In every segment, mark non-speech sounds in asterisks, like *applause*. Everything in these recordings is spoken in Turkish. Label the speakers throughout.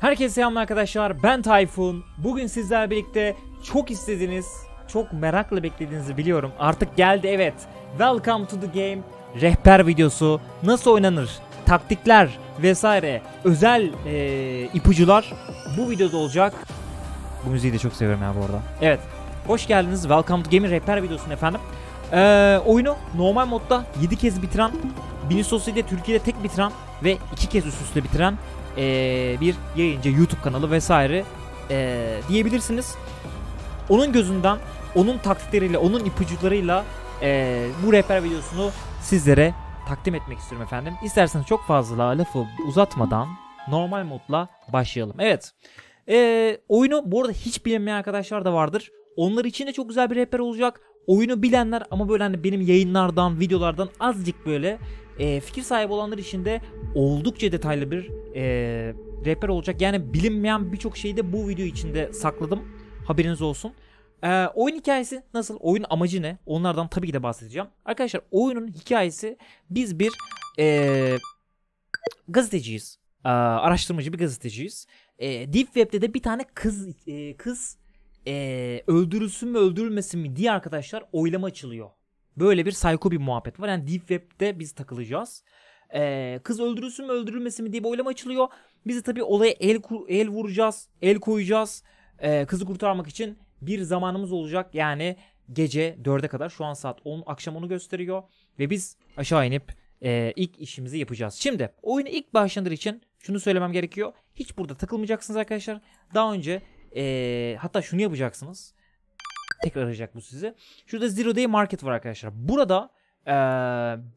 Speaker 1: Herkese selam arkadaşlar ben Tayfun. Bugün sizlerle birlikte çok istediğiniz, çok merakla beklediğinizi biliyorum. Artık geldi evet. Welcome to the game rehber videosu. Nasıl oynanır? Taktikler vesaire özel ee, ipucular bu videoda olacak. Bu müziği de çok seviyorum ya bu arada. Evet. Hoş geldiniz. Welcome to game rehber videosuna efendim. Ee, oyunu normal modda 7 kez bitiren, Bini Society'de Türkiye'de tek bitiren ve iki kez üst üste bitiren e, bir yayıncı, YouTube kanalı vesaire e, diyebilirsiniz. Onun gözünden, onun taktikleriyle, onun ipuçlarıyla e, bu rehber videosunu sizlere takdim etmek istiyorum efendim. İsterseniz çok fazla lafı uzatmadan normal modla başlayalım. Evet. E, oyunu bu arada hiç bilinmeyen arkadaşlar da vardır. Onlar için de çok güzel bir rehber olacak. Oyunu bilenler ama böyle hani benim yayınlardan, videolardan azıcık böyle e, fikir sahibi olanlar için de oldukça detaylı bir e, rehber olacak. Yani bilinmeyen birçok şeyi de bu video içinde sakladım. Haberiniz olsun. Ee, oyun hikayesi nasıl? Oyun amacı ne? Onlardan tabii ki de bahsedeceğim. Arkadaşlar oyunun hikayesi biz bir ee, gazeteciyiz. Ee, araştırmacı bir gazeteciyiz. E, Deep Web'de de bir tane kız e, kız e, öldürülsün mü öldürülmesin mi diye arkadaşlar oylama açılıyor. Böyle bir sayko bir muhabbet var. Yani Deep Web'de biz takılacağız. Ee, kız öldürülsün mü öldürülmesin mi diye bir oylama açılıyor. Biz de tabii olaya el, el vuracağız, el koyacağız. Ee, kızı kurtarmak için bir zamanımız olacak. Yani gece 4'e kadar şu an saat 10 akşam onu gösteriyor. Ve biz aşağı inip e, ilk işimizi yapacağız. Şimdi oyunu ilk başlanır için şunu söylemem gerekiyor. Hiç burada takılmayacaksınız arkadaşlar. Daha önce e, hatta şunu yapacaksınız tekrar arayacak bu sizi. Şurada Zero Day Market var arkadaşlar. Burada ee,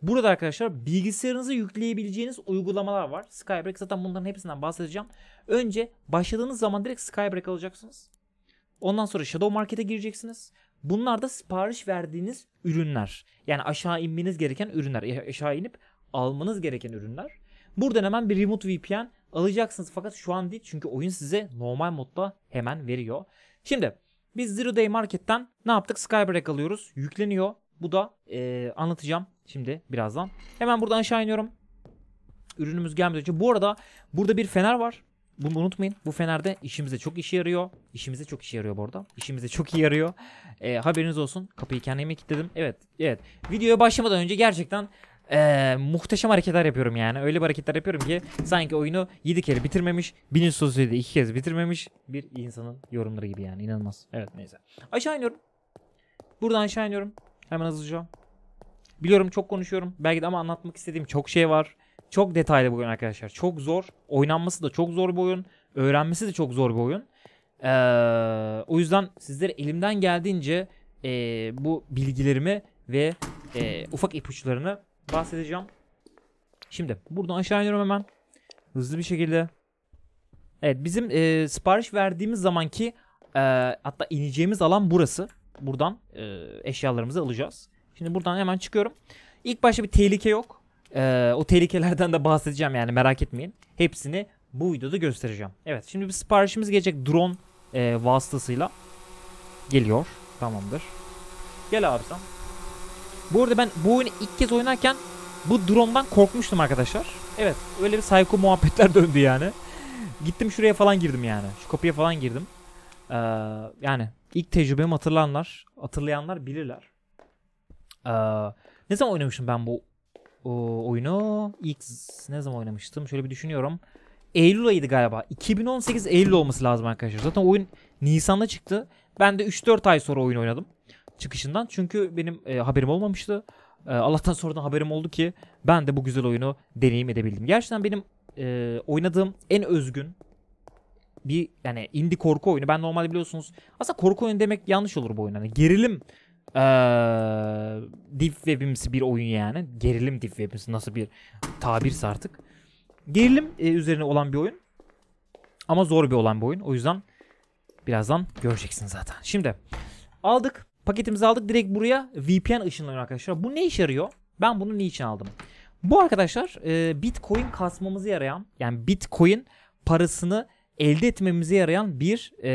Speaker 1: burada arkadaşlar bilgisayarınızı yükleyebileceğiniz uygulamalar var. Skybreak zaten bunların hepsinden bahsedeceğim. Önce başladığınız zaman direkt Skybreak alacaksınız. Ondan sonra Shadow Market'e gireceksiniz. Bunlar da sipariş verdiğiniz ürünler. Yani aşağı inmeniz gereken ürünler. Aşağı inip almanız gereken ürünler. Buradan hemen bir Remote VPN alacaksınız. Fakat şu an değil çünkü oyun size normal modda hemen veriyor. Şimdi biz Zero Day Market'ten ne yaptık? Skybreak alıyoruz. Yükleniyor. Bu da e, anlatacağım şimdi birazdan. Hemen buradan aşağı iniyorum. Ürünümüz gelmeden önce. Bu arada burada bir fener var. Bunu unutmayın. Bu fenerde işimize çok işe yarıyor. İşimize çok işe yarıyor bu arada. İşimize çok iyi yarıyor. E, haberiniz olsun. Kapıyı kendime kilitledim. Evet. Evet. Videoya başlamadan önce gerçekten ee, muhteşem hareketler yapıyorum yani. Öyle bir hareketler yapıyorum ki sanki oyunu 7 kere bitirmemiş. Bilinç sosyalde 2 kez bitirmemiş bir insanın yorumları gibi yani. inanılmaz. Evet neyse. Aşağı iniyorum. Buradan aşağı iniyorum. Hemen hızlıca. Biliyorum çok konuşuyorum. Belki de ama anlatmak istediğim çok şey var. Çok detaylı bu oyun arkadaşlar. Çok zor. Oynanması da çok zor bir oyun. Öğrenmesi de çok zor bir oyun. Ee, o yüzden sizlere elimden geldiğince e, bu bilgilerimi ve e, ufak ipuçlarını bahsedeceğim. Şimdi buradan aşağı iniyorum hemen. Hızlı bir şekilde. Evet bizim e, sipariş verdiğimiz zamanki e, hatta ineceğimiz alan burası. Buradan e, eşyalarımızı alacağız. Şimdi buradan hemen çıkıyorum. İlk başta bir tehlike yok. E, o tehlikelerden de bahsedeceğim yani merak etmeyin. Hepsini bu videoda göstereceğim. Evet şimdi bir siparişimiz gelecek drone e, vasıtasıyla. Geliyor. Tamamdır. Gel abi sen. Bu arada ben bu oyunu ilk kez oynarken bu drondan korkmuştum arkadaşlar. Evet öyle bir psycho muhabbetler *laughs* döndü yani. Gittim şuraya falan girdim yani. Şu kapıya falan girdim. Ee, yani ilk tecrübemi hatırlanlar, hatırlayanlar bilirler. Ee, ne zaman oynamıştım ben bu o, oyunu? İlk ne zaman oynamıştım? Şöyle bir düşünüyorum. Eylül ayıydı galiba. 2018 Eylül olması lazım arkadaşlar. Zaten oyun Nisan'da çıktı. Ben de 3-4 ay sonra oyun oynadım çıkışından. Çünkü benim e, haberim olmamıştı. E, Allah'tan sonradan haberim oldu ki ben de bu güzel oyunu deneyim edebildim. Gerçekten benim e, oynadığım en özgün bir yani indie korku oyunu. Ben normalde biliyorsunuz aslında korku oyunu demek yanlış olur bu oyun. Yani gerilim ee, deep webimsi bir oyun yani. Gerilim deep webimsi nasıl bir tabirse artık. Gerilim e, üzerine olan bir oyun. Ama zor bir olan bir oyun. O yüzden birazdan göreceksin zaten. Şimdi aldık. Paketimizi aldık direkt buraya VPN ışınlanıyor arkadaşlar. Bu ne işe yarıyor? Ben bunu niçin aldım? Bu arkadaşlar e, Bitcoin kasmamızı yarayan yani Bitcoin parasını elde etmemize yarayan bir e,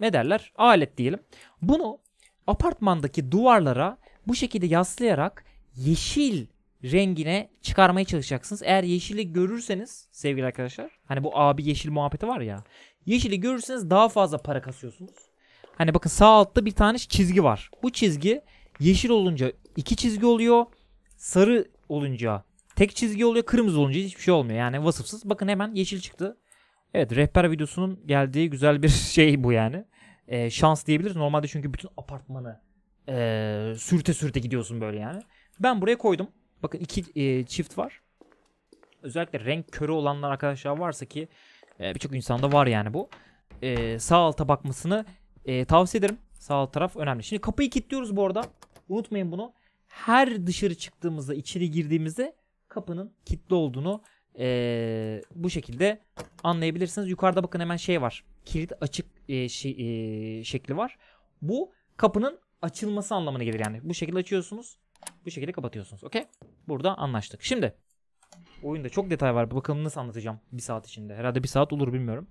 Speaker 1: ne derler alet diyelim. Bunu apartmandaki duvarlara bu şekilde yaslayarak yeşil rengine çıkarmaya çalışacaksınız. Eğer yeşili görürseniz sevgili arkadaşlar hani bu abi yeşil muhabbeti var ya yeşili görürseniz daha fazla para kasıyorsunuz. Hani bakın sağ altta bir tane çizgi var. Bu çizgi yeşil olunca iki çizgi oluyor. Sarı olunca tek çizgi oluyor. Kırmızı olunca hiçbir şey olmuyor. Yani vasıfsız. Bakın hemen yeşil çıktı. Evet rehber videosunun geldiği güzel bir *laughs* şey bu yani. Ee, şans diyebiliriz. Normalde çünkü bütün apartmanı e, sürte sürte gidiyorsun böyle yani. Ben buraya koydum. Bakın iki e, çift var. Özellikle renk körü olanlar arkadaşlar varsa ki e, birçok insanda var yani bu. E, sağ alta bakmasını e, tavsiye ederim. Sağ taraf önemli. Şimdi kapıyı kilitliyoruz bu arada. Unutmayın bunu. Her dışarı çıktığımızda, içeri girdiğimizde kapının kilitli olduğunu e, bu şekilde anlayabilirsiniz. Yukarıda bakın hemen şey var. Kilit açık e, şey, e, şekli var. Bu kapının açılması anlamına gelir yani. Bu şekilde açıyorsunuz. Bu şekilde kapatıyorsunuz. Okey. Burada anlaştık. Şimdi oyunda çok detay var. Bakalım nasıl anlatacağım bir saat içinde. Herhalde bir saat olur bilmiyorum.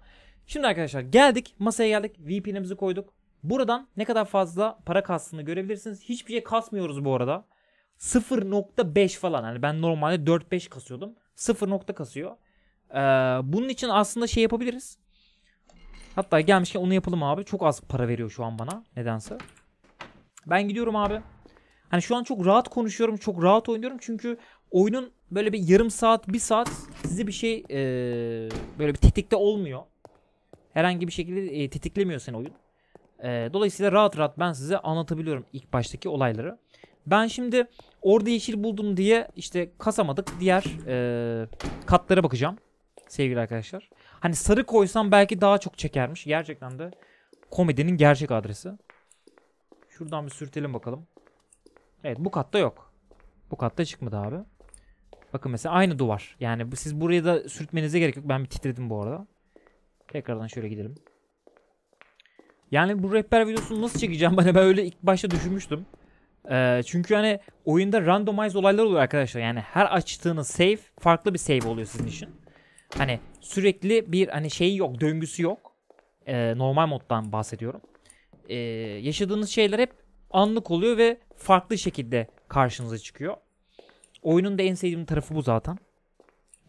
Speaker 1: Şimdi arkadaşlar geldik masaya geldik VPN'imizi koyduk. Buradan ne kadar fazla para kastığını görebilirsiniz. Hiçbir şey kasmıyoruz bu arada. 0.5 falan. hani ben normalde 4-5 kasıyordum. 0 kasıyor. Ee, bunun için aslında şey yapabiliriz. Hatta gelmişken onu yapalım abi. Çok az para veriyor şu an bana. Nedense. Ben gidiyorum abi. Hani şu an çok rahat konuşuyorum. Çok rahat oynuyorum. Çünkü oyunun böyle bir yarım saat, bir saat size bir şey ee, böyle bir tetikte olmuyor. Herhangi bir şekilde e, tetiklemiyor seni oyun. E, dolayısıyla rahat rahat ben size anlatabiliyorum ilk baştaki olayları. Ben şimdi orada yeşil buldum diye işte kasamadık diğer e, katlara bakacağım sevgili arkadaşlar. Hani sarı koysam belki daha çok çekermiş. Gerçekten de komedinin gerçek adresi. Şuradan bir sürtelim bakalım. Evet bu katta yok. Bu katta çıkmadı abi. Bakın mesela aynı duvar. Yani siz buraya da sürtmenize gerek yok. Ben bir titredim bu arada. Tekrardan şöyle gidelim. Yani bu rehber videosunu nasıl çekeceğim *laughs* hani ben, böyle ilk başta düşünmüştüm. Ee, çünkü hani oyunda randomize olaylar oluyor arkadaşlar. Yani her açtığınız save farklı bir save oluyor sizin için. Hani sürekli bir hani şey yok, döngüsü yok. Ee, normal moddan bahsediyorum. Ee, yaşadığınız şeyler hep anlık oluyor ve farklı şekilde karşınıza çıkıyor. Oyunun da en sevdiğim tarafı bu zaten.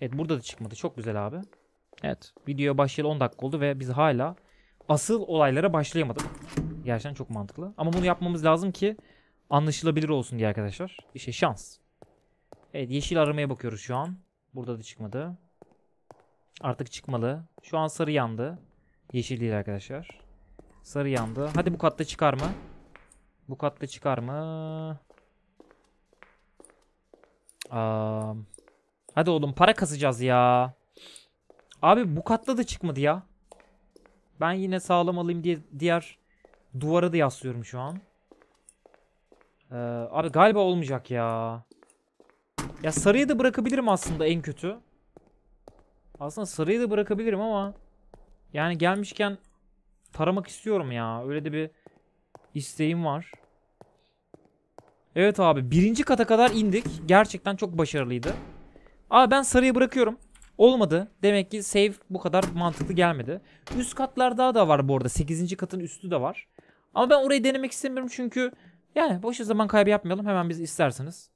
Speaker 1: Evet burada da çıkmadı. Çok güzel abi. Evet. Video başlayalı 10 dakika oldu ve biz hala asıl olaylara başlayamadık. Gerçekten çok mantıklı. Ama bunu yapmamız lazım ki anlaşılabilir olsun diye arkadaşlar. Bir şey, şans. Evet yeşil aramaya bakıyoruz şu an. Burada da çıkmadı. Artık çıkmalı. Şu an sarı yandı. Yeşil değil arkadaşlar. Sarı yandı. Hadi bu katta çıkar mı? Bu katta çıkar mı? Aa, hadi oğlum para kasacağız ya. Abi bu katla da çıkmadı ya. Ben yine sağlam alayım diye diğer duvara da yaslıyorum şu an. Ee, abi galiba olmayacak ya. Ya sarıya da bırakabilirim aslında en kötü. Aslında sarıya da bırakabilirim ama yani gelmişken taramak istiyorum ya. Öyle de bir isteğim var. Evet abi birinci kata kadar indik. Gerçekten çok başarılıydı. Abi ben sarıya bırakıyorum. Olmadı. Demek ki save bu kadar mantıklı gelmedi. Üst katlar daha da var bu arada. 8. katın üstü de var. Ama ben orayı denemek istemiyorum çünkü yani boşa zaman kaybı yapmayalım. Hemen biz isterseniz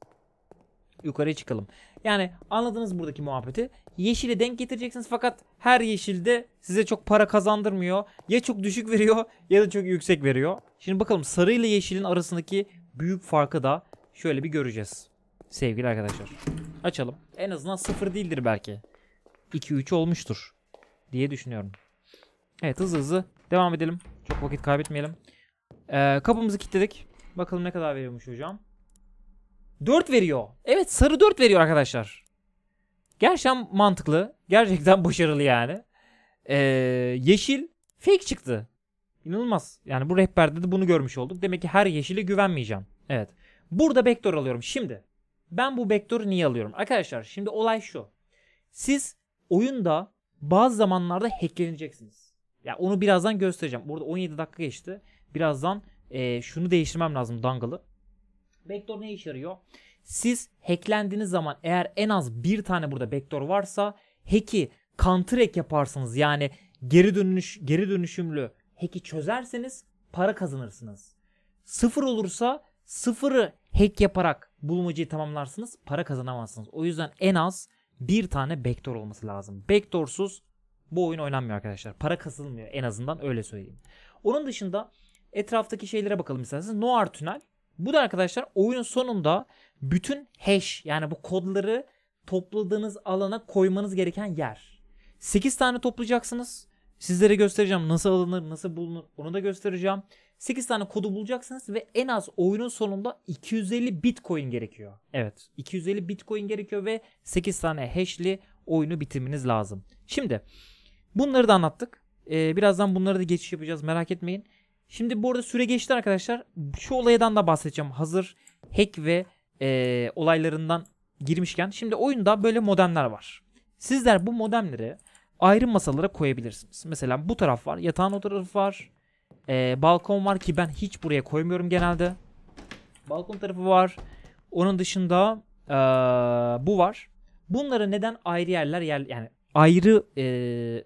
Speaker 1: yukarıya çıkalım. Yani anladınız buradaki muhabbeti. Yeşile denk getireceksiniz fakat her yeşilde size çok para kazandırmıyor. Ya çok düşük veriyor ya da çok yüksek veriyor. Şimdi bakalım sarı ile yeşilin arasındaki büyük farkı da şöyle bir göreceğiz. Sevgili arkadaşlar. Açalım. En azından sıfır değildir belki. 2-3 olmuştur diye düşünüyorum. Evet hızlı hızlı devam edelim. Çok vakit kaybetmeyelim. Ee, kapımızı kilitledik. Bakalım ne kadar veriyormuş hocam. 4 veriyor. Evet sarı 4 veriyor arkadaşlar. Gerçekten mantıklı. Gerçekten *laughs* başarılı yani. Ee, yeşil fake çıktı. İnanılmaz. Yani bu rehberde de bunu görmüş olduk. Demek ki her yeşile güvenmeyeceğim. Evet. Burada backdoor alıyorum. Şimdi ben bu backdoor'u niye alıyorum? Arkadaşlar şimdi olay şu. Siz oyunda bazı zamanlarda hackleneceksiniz. Ya yani onu birazdan göstereceğim. Burada 17 dakika geçti. Birazdan e, şunu değiştirmem lazım Dangalı. Backdoor ne işe yarıyor? Siz hacklendiğiniz zaman eğer en az bir tane burada backdoor varsa hack'i counter hack yaparsanız yani geri dönüş geri dönüşümlü hack'i çözerseniz para kazanırsınız. Sıfır olursa sıfırı hack yaparak bulmacayı tamamlarsınız para kazanamazsınız. O yüzden en az bir tane backdoor olması lazım. Backdoorsuz bu oyun oynanmıyor arkadaşlar. Para kasılmıyor en azından öyle söyleyeyim. Onun dışında etraftaki şeylere bakalım isterseniz. Noir Tünel. Bu da arkadaşlar oyunun sonunda bütün hash yani bu kodları topladığınız alana koymanız gereken yer. 8 tane toplayacaksınız. Sizlere göstereceğim nasıl alınır, nasıl bulunur onu da göstereceğim. 8 tane kodu bulacaksınız ve en az oyunun sonunda 250 bitcoin gerekiyor. Evet 250 bitcoin gerekiyor ve 8 tane hashli oyunu bitirmeniz lazım. Şimdi bunları da anlattık. Ee, birazdan bunları da geçiş yapacağız merak etmeyin. Şimdi bu arada süre geçti arkadaşlar. Şu olaydan da bahsedeceğim. Hazır hack ve e, olaylarından girmişken. Şimdi oyunda böyle modemler var. Sizler bu modemleri ayrı masalara koyabilirsiniz. Mesela bu taraf var. Yatağın o tarafı var. Ee, balkon var ki ben hiç buraya koymuyorum genelde. Balkon tarafı var. Onun dışında ee, bu var. Bunları neden ayrı yerler yer, yani ayrı e,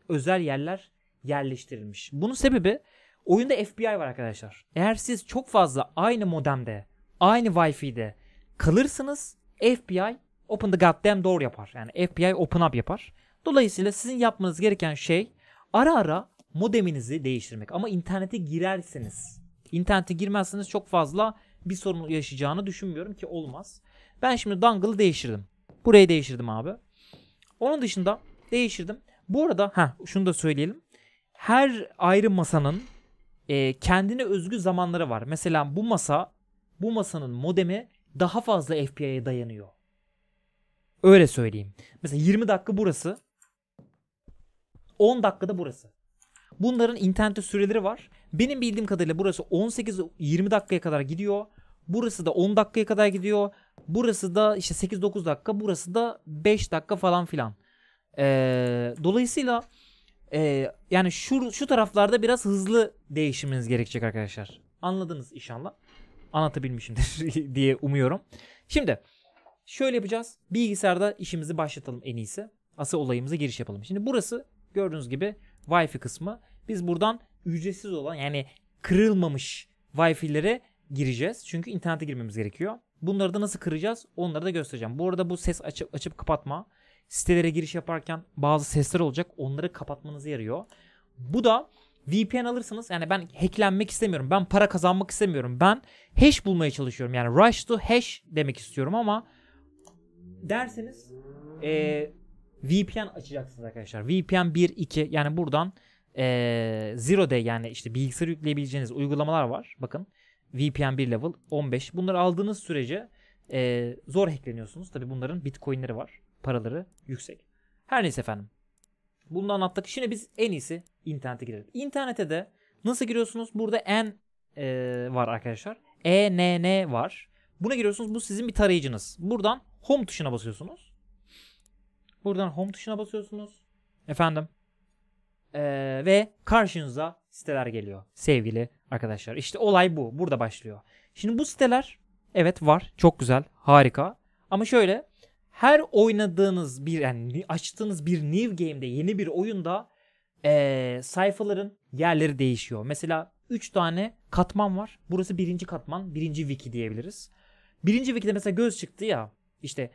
Speaker 1: özel yerler yerleştirilmiş. Bunun sebebi oyunda FBI var arkadaşlar. Eğer siz çok fazla aynı modemde, aynı Wi-Fi'de kalırsınız FBI open the goddamn door yapar. Yani FBI open up yapar. Dolayısıyla sizin yapmanız gereken şey ara ara modeminizi değiştirmek. Ama internete girerseniz, internete girmezseniz çok fazla bir sorun yaşayacağını düşünmüyorum ki olmaz. Ben şimdi dongle'ı değiştirdim. Burayı değiştirdim abi. Onun dışında değiştirdim. Bu arada ha şunu da söyleyelim. Her ayrı masanın e, kendine özgü zamanları var. Mesela bu masa bu masanın modemi daha fazla FPI'ye dayanıyor. Öyle söyleyeyim. Mesela 20 dakika burası. 10 dakikada burası. Bunların internette süreleri var. Benim bildiğim kadarıyla burası 18-20 dakikaya kadar gidiyor. Burası da 10 dakikaya kadar gidiyor. Burası da işte 8-9 dakika. Burası da 5 dakika falan filan. Ee, dolayısıyla e, yani şu, şu taraflarda biraz hızlı değişiminiz gerekecek arkadaşlar. Anladınız inşallah. Anlatabilmişimdir *laughs* diye umuyorum. Şimdi şöyle yapacağız. Bilgisayarda işimizi başlatalım en iyisi. Asıl olayımıza giriş yapalım. Şimdi burası gördüğünüz gibi Wi-Fi kısmı. Biz buradan ücretsiz olan yani kırılmamış Wi-Fi'lere gireceğiz. Çünkü internete girmemiz gerekiyor. Bunları da nasıl kıracağız onları da göstereceğim. Bu arada bu ses açıp, açıp kapatma sitelere giriş yaparken bazı sesler olacak. Onları kapatmanızı yarıyor. Bu da VPN alırsanız yani ben hacklenmek istemiyorum. Ben para kazanmak istemiyorum. Ben hash bulmaya çalışıyorum. Yani rush to hash demek istiyorum ama derseniz e, VPN açacaksınız arkadaşlar. VPN 1, 2 yani buradan e, Zero Day yani işte bilgisayar yükleyebileceğiniz uygulamalar var. Bakın VPN 1 level 15. Bunları aldığınız sürece e, zor hackleniyorsunuz. Tabi bunların bitcoinleri var. Paraları yüksek. Her neyse efendim. Bunu anlattık. Şimdi biz en iyisi internete girelim. İnternete de nasıl giriyorsunuz? Burada n e, var arkadaşlar. E N N var. Buna giriyorsunuz. Bu sizin bir tarayıcınız. Buradan home tuşuna basıyorsunuz. Buradan home tuşuna basıyorsunuz. Efendim. Ee, ve karşınıza siteler geliyor sevgili arkadaşlar. İşte olay bu. Burada başlıyor. Şimdi bu siteler evet var. Çok güzel. Harika. Ama şöyle her oynadığınız bir yani açtığınız bir new game'de yeni bir oyunda ee, sayfaların yerleri değişiyor. Mesela 3 tane katman var. Burası birinci katman. Birinci wiki diyebiliriz. Birinci wiki'de mesela göz çıktı ya. işte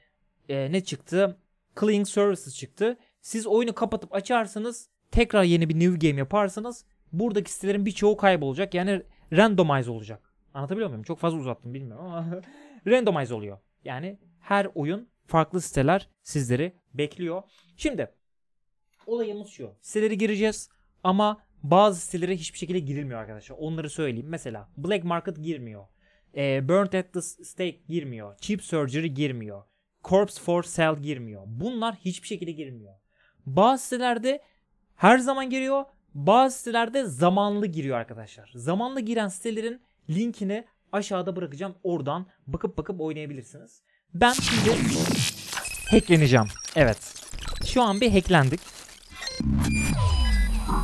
Speaker 1: e, ne çıktı? Cleaning Services çıktı. Siz oyunu kapatıp açarsanız tekrar yeni bir new game yaparsanız buradaki sitelerin birçoğu kaybolacak. Yani randomize olacak. Anlatabiliyor muyum? Çok fazla uzattım bilmiyorum ama *laughs* randomize oluyor. Yani her oyun farklı siteler sizleri bekliyor. Şimdi olayımız şu. Sitelere gireceğiz ama bazı sitelere hiçbir şekilde girilmiyor arkadaşlar. Onları söyleyeyim. Mesela Black Market girmiyor. E, Burnt at the Stake girmiyor. Chip Surgery girmiyor. Corpse for Sale girmiyor. Bunlar hiçbir şekilde girmiyor. Bazı sitelerde her zaman giriyor. Bazı sitelerde zamanlı giriyor arkadaşlar. Zamanlı giren sitelerin linkini aşağıda bırakacağım. Oradan bakıp bakıp oynayabilirsiniz. Ben şimdi hackleneceğim. Evet. Şu an bir hacklendik.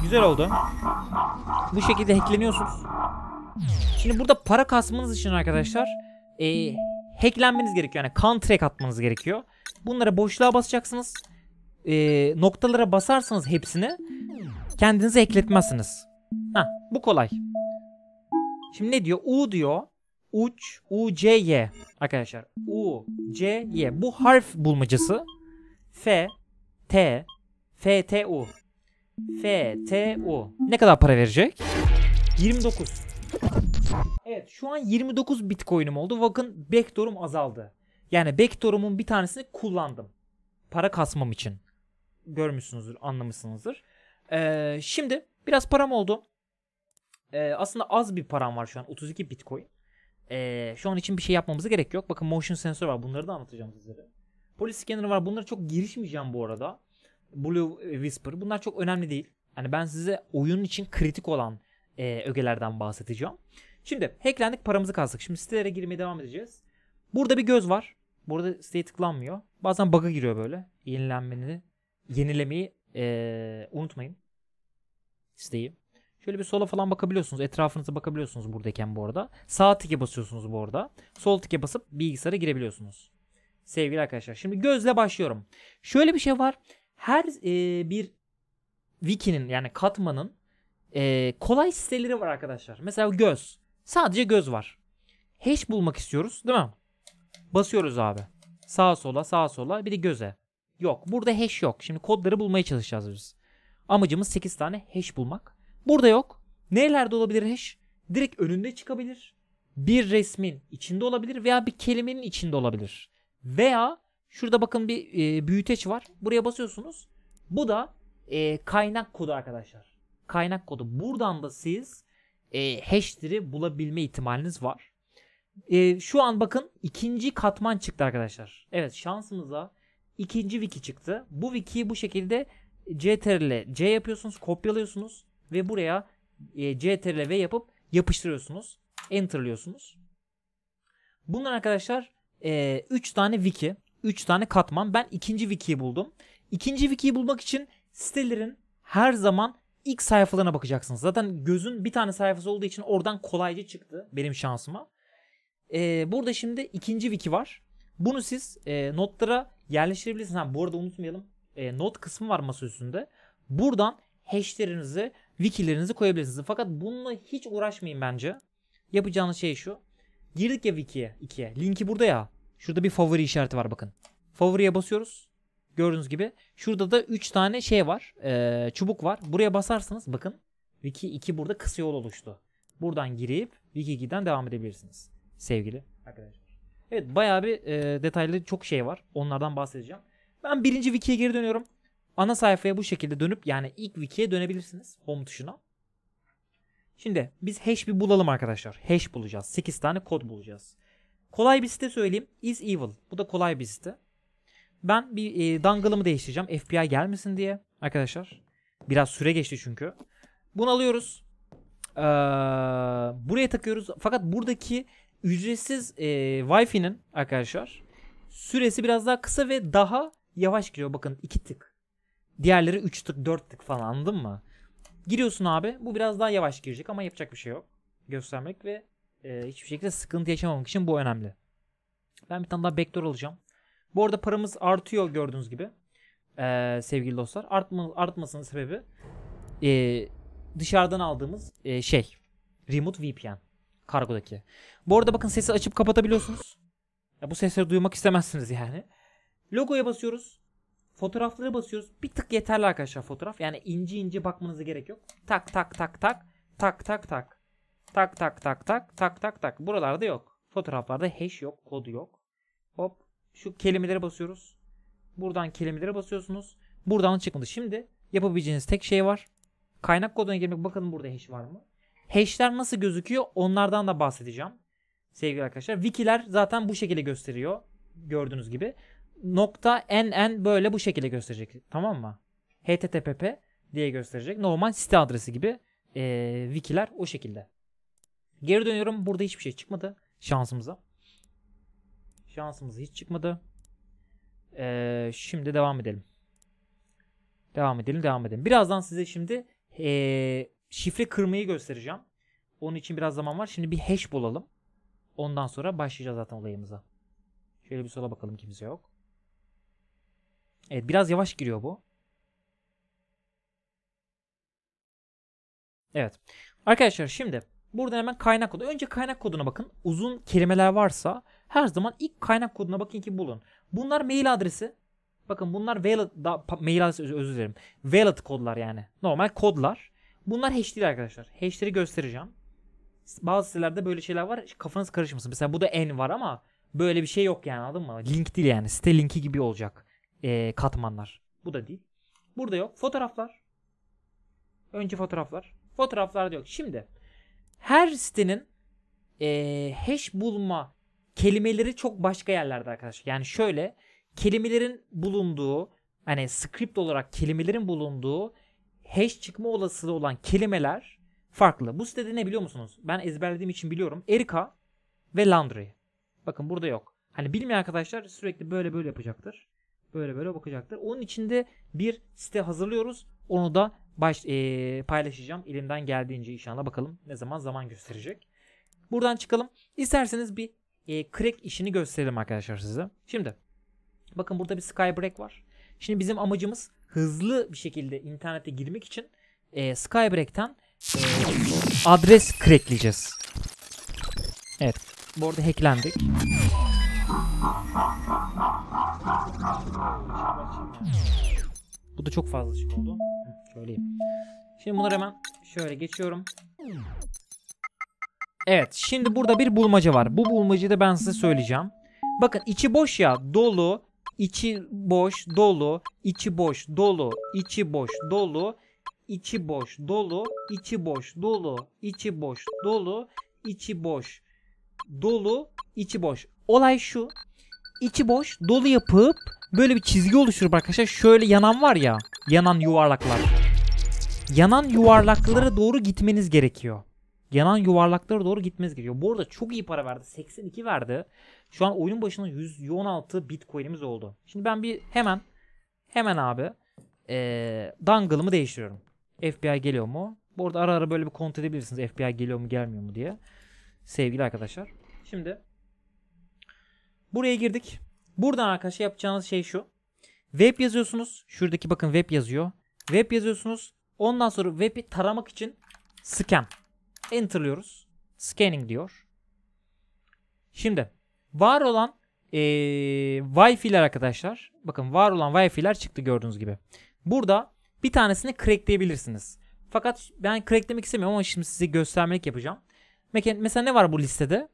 Speaker 1: Güzel oldu. Bu şekilde hackleniyorsunuz. Şimdi burada para kasmanız için arkadaşlar e, hacklenmeniz gerekiyor. Yani counter hack atmanız gerekiyor. Bunlara boşluğa basacaksınız. E, noktalara basarsanız hepsini kendinizi ekletmezsiniz. Ha, bu kolay. Şimdi ne diyor? U diyor. Uç, U, C, Y. Arkadaşlar U, C, Y. Bu harf bulmacası. F, T, F, T, U. F, T, U. Ne kadar para verecek? 29. Evet şu an 29 bitcoin'im oldu. Bakın backdoor'um azaldı. Yani backdoor'umun bir tanesini kullandım. Para kasmam için. Görmüşsünüzdür, anlamışsınızdır. Ee, şimdi biraz param oldu. Ee, aslında az bir param var şu an. 32 bitcoin. Ee, şu an için bir şey yapmamıza gerek yok. Bakın motion sensor var. Bunları da anlatacağım sizlere. Polis scanner var. Bunlara çok girişmeyeceğim bu arada. Blue e, Whisper. Bunlar çok önemli değil. Yani ben size oyun için kritik olan e, ögelerden bahsedeceğim. Şimdi hacklendik paramızı kazdık. Şimdi sitelere girmeye devam edeceğiz. Burada bir göz var. Burada siteye tıklanmıyor. Bazen bug'a giriyor böyle. Yenilenmeni, yenilemeyi ee, unutmayın. Siteyi. Şöyle bir sola falan bakabiliyorsunuz. Etrafınıza bakabiliyorsunuz buradayken bu arada. Sağ tike basıyorsunuz bu arada. Sol tike basıp bilgisayara girebiliyorsunuz. Sevgili arkadaşlar şimdi gözle başlıyorum. Şöyle bir şey var. Her e, bir wiki'nin yani katmanın e, kolay siteleri var arkadaşlar. Mesela göz. Sadece göz var. Hash bulmak istiyoruz değil mi? Basıyoruz abi. Sağa sola sağa sola bir de göze. Yok burada hash yok. Şimdi kodları bulmaya çalışacağız biz. Amacımız 8 tane hash bulmak. Burada yok. Nerelerde olabilir hash? Direkt önünde çıkabilir. Bir resmin içinde olabilir veya bir kelimenin içinde olabilir. Veya şurada bakın bir e, büyüteç var. Buraya basıyorsunuz. Bu da e, kaynak kodu arkadaşlar. Kaynak kodu. Buradan da siz e, hashleri bulabilme ihtimaliniz var. E, şu an bakın ikinci katman çıktı arkadaşlar. Evet şansımıza ikinci wiki çıktı. Bu wikiyi bu şekilde CTRL C yapıyorsunuz, kopyalıyorsunuz ve buraya e, CTRL V yapıp yapıştırıyorsunuz. Enter'lıyorsunuz. Bunlar arkadaşlar 3 e, üç tane wiki, 3 tane katman. Ben ikinci wikiyi buldum. İkinci wikiyi bulmak için sitelerin her zaman ilk sayfalarına bakacaksınız. Zaten gözün bir tane sayfası olduğu için oradan kolayca çıktı benim şansıma. Ee, burada şimdi ikinci wiki var. Bunu siz e, notlara yerleştirebilirsiniz. Ha, bu arada unutmayalım. E, not kısmı var masa üstünde. Buradan hashlerinizi, wikilerinizi koyabilirsiniz. Fakat bununla hiç uğraşmayın bence. Yapacağınız şey şu. Girdik ya wiki'ye, 2'ye. Linki burada ya. Şurada bir favori işareti var bakın. Favoriye basıyoruz. Gördüğünüz gibi şurada da 3 tane şey var. E, çubuk var. Buraya basarsanız bakın Wiki 2 burada kısa yol oluştu. Buradan girip Wiki 2'den devam edebilirsiniz. Sevgili arkadaşlar. Evet bayağı bir e, detaylı çok şey var. Onlardan bahsedeceğim. Ben birinci wiki'ye geri dönüyorum. Ana sayfaya bu şekilde dönüp yani ilk wiki'ye dönebilirsiniz. Home tuşuna. Şimdi biz hash bir bulalım arkadaşlar. Hash bulacağız. 8 tane kod bulacağız. Kolay bir site söyleyeyim. Is Evil. Bu da kolay bir site. Ben bir e, dangle'ımı değiştireceğim. FBI gelmesin diye arkadaşlar. Biraz süre geçti çünkü. Bunu alıyoruz. Ee, buraya takıyoruz. Fakat buradaki ücretsiz e, Wi-Fi'nin arkadaşlar süresi biraz daha kısa ve daha yavaş giriyor. Bakın 2 tık. Diğerleri 3 tık 4 tık falan anladın mı? Giriyorsun abi. Bu biraz daha yavaş girecek ama yapacak bir şey yok. Göstermek ve e, hiçbir şekilde sıkıntı yaşamamak için bu önemli. Ben bir tane daha backdoor alacağım. Bu arada paramız artıyor gördüğünüz gibi. Ee, sevgili dostlar. Artma, artmasının sebebi e, dışarıdan aldığımız e, şey. Remote VPN. Kargodaki. Bu arada bakın sesi açıp kapatabiliyorsunuz. Ya bu sesleri duymak istemezsiniz yani. Logoya basıyoruz. fotoğrafları basıyoruz. Bir tık yeterli arkadaşlar fotoğraf. Yani ince ince bakmanıza gerek yok. Tak tak tak tak. Tak tak tak. Tak tak tak tak tak tak tak. Buralarda yok. Fotoğraflarda hash yok, kodu yok. Hop şu kelimelere basıyoruz. Buradan kelimelere basıyorsunuz. Buradan çıkmadı. Şimdi yapabileceğiniz tek şey var. Kaynak koduna girmek. Bakalım burada hash var mı? Hash'ler nasıl gözüküyor? Onlardan da bahsedeceğim. Sevgili arkadaşlar. Wikiler zaten bu şekilde gösteriyor. Gördüğünüz gibi. Nokta NN böyle bu şekilde gösterecek. Tamam mı? HTTPP diye gösterecek. Normal site adresi gibi e, wikiler o şekilde. Geri dönüyorum. Burada hiçbir şey çıkmadı şansımıza. Şansımız hiç çıkmadı. Ee, şimdi devam edelim. Devam edelim, devam edelim. Birazdan size şimdi ee, şifre kırmayı göstereceğim. Onun için biraz zaman var. Şimdi bir hash bulalım. Ondan sonra başlayacağız zaten olayımıza. Şöyle bir sola bakalım kimse yok. Evet biraz yavaş giriyor bu. Evet. Arkadaşlar şimdi burada hemen kaynak kodu. Önce kaynak koduna bakın. Uzun kelimeler varsa her zaman ilk kaynak koduna bakın ki bulun. Bunlar mail adresi. Bakın bunlar valid, da, mail adresi öz, özür dilerim. Valid kodlar yani. Normal kodlar. Bunlar hash değil arkadaşlar. Hash'leri göstereceğim. Bazı sitelerde böyle şeyler var. Kafanız karışmasın. Mesela bu da n var ama böyle bir şey yok yani anladın mı? Link değil yani. Site linki gibi olacak ee, katmanlar. Bu da değil. Burada yok. Fotoğraflar. Önce fotoğraflar. fotoğraflar da yok. Şimdi her sitenin e, hash bulma kelimeleri çok başka yerlerde arkadaşlar. Yani şöyle kelimelerin bulunduğu hani script olarak kelimelerin bulunduğu hash çıkma olasılığı olan kelimeler farklı. Bu sitede ne biliyor musunuz? Ben ezberlediğim için biliyorum. Erika ve Landry. Bakın burada yok. Hani bilmeyen arkadaşlar sürekli böyle böyle yapacaktır. Böyle böyle bakacaktır. Onun içinde bir site hazırlıyoruz. Onu da baş, e, paylaşacağım. Elimden geldiğince inşallah bakalım ne zaman zaman gösterecek. Buradan çıkalım. İsterseniz bir e, crack işini gösterelim arkadaşlar size. Şimdi bakın burada bir Skybreak var. Şimdi bizim amacımız hızlı bir şekilde internete girmek için e, Skybreak'ten e, adres crackleyeceğiz. Evet. Bu arada hacklendik. Bu da çok fazla çık oldu. Şöyleyim. Şimdi bunları hemen şöyle geçiyorum. Evet şimdi burada bir bulmaca var. Bu bulmacayı da ben size söyleyeceğim. Bakın içi boş ya dolu, içi boş dolu, içi boş dolu, içi boş dolu, içi boş dolu, içi boş dolu, içi boş dolu, içi boş dolu, içi boş. Olay şu. içi boş dolu yapıp böyle bir çizgi oluşturup arkadaşlar şöyle yanan var ya yanan yuvarlaklar. Yanan yuvarlaklara doğru gitmeniz gerekiyor yanan yuvarlaklara doğru gitmeniz gerekiyor. Bu arada çok iyi para verdi. 82 verdi. Şu an oyunun başına 116 bitcoin'imiz oldu. Şimdi ben bir hemen hemen abi ee, dangle'ımı değiştiriyorum. FBI geliyor mu? Bu arada ara ara böyle bir kontrol edebilirsiniz FBI geliyor mu gelmiyor mu diye. Sevgili arkadaşlar. Şimdi buraya girdik. Buradan arkadaşlar yapacağınız şey şu. Web yazıyorsunuz. Şuradaki bakın web yazıyor. Web yazıyorsunuz. Ondan sonra web'i taramak için scan Enter'lıyoruz. Scanning diyor. Şimdi var olan e, Wi-Fi'ler arkadaşlar. Bakın var olan Wi-Fi'ler çıktı gördüğünüz gibi. Burada bir tanesini crackleyebilirsiniz. Fakat ben cracklemek istemiyorum ama şimdi size göstermelik yapacağım. Mesela ne var bu listede?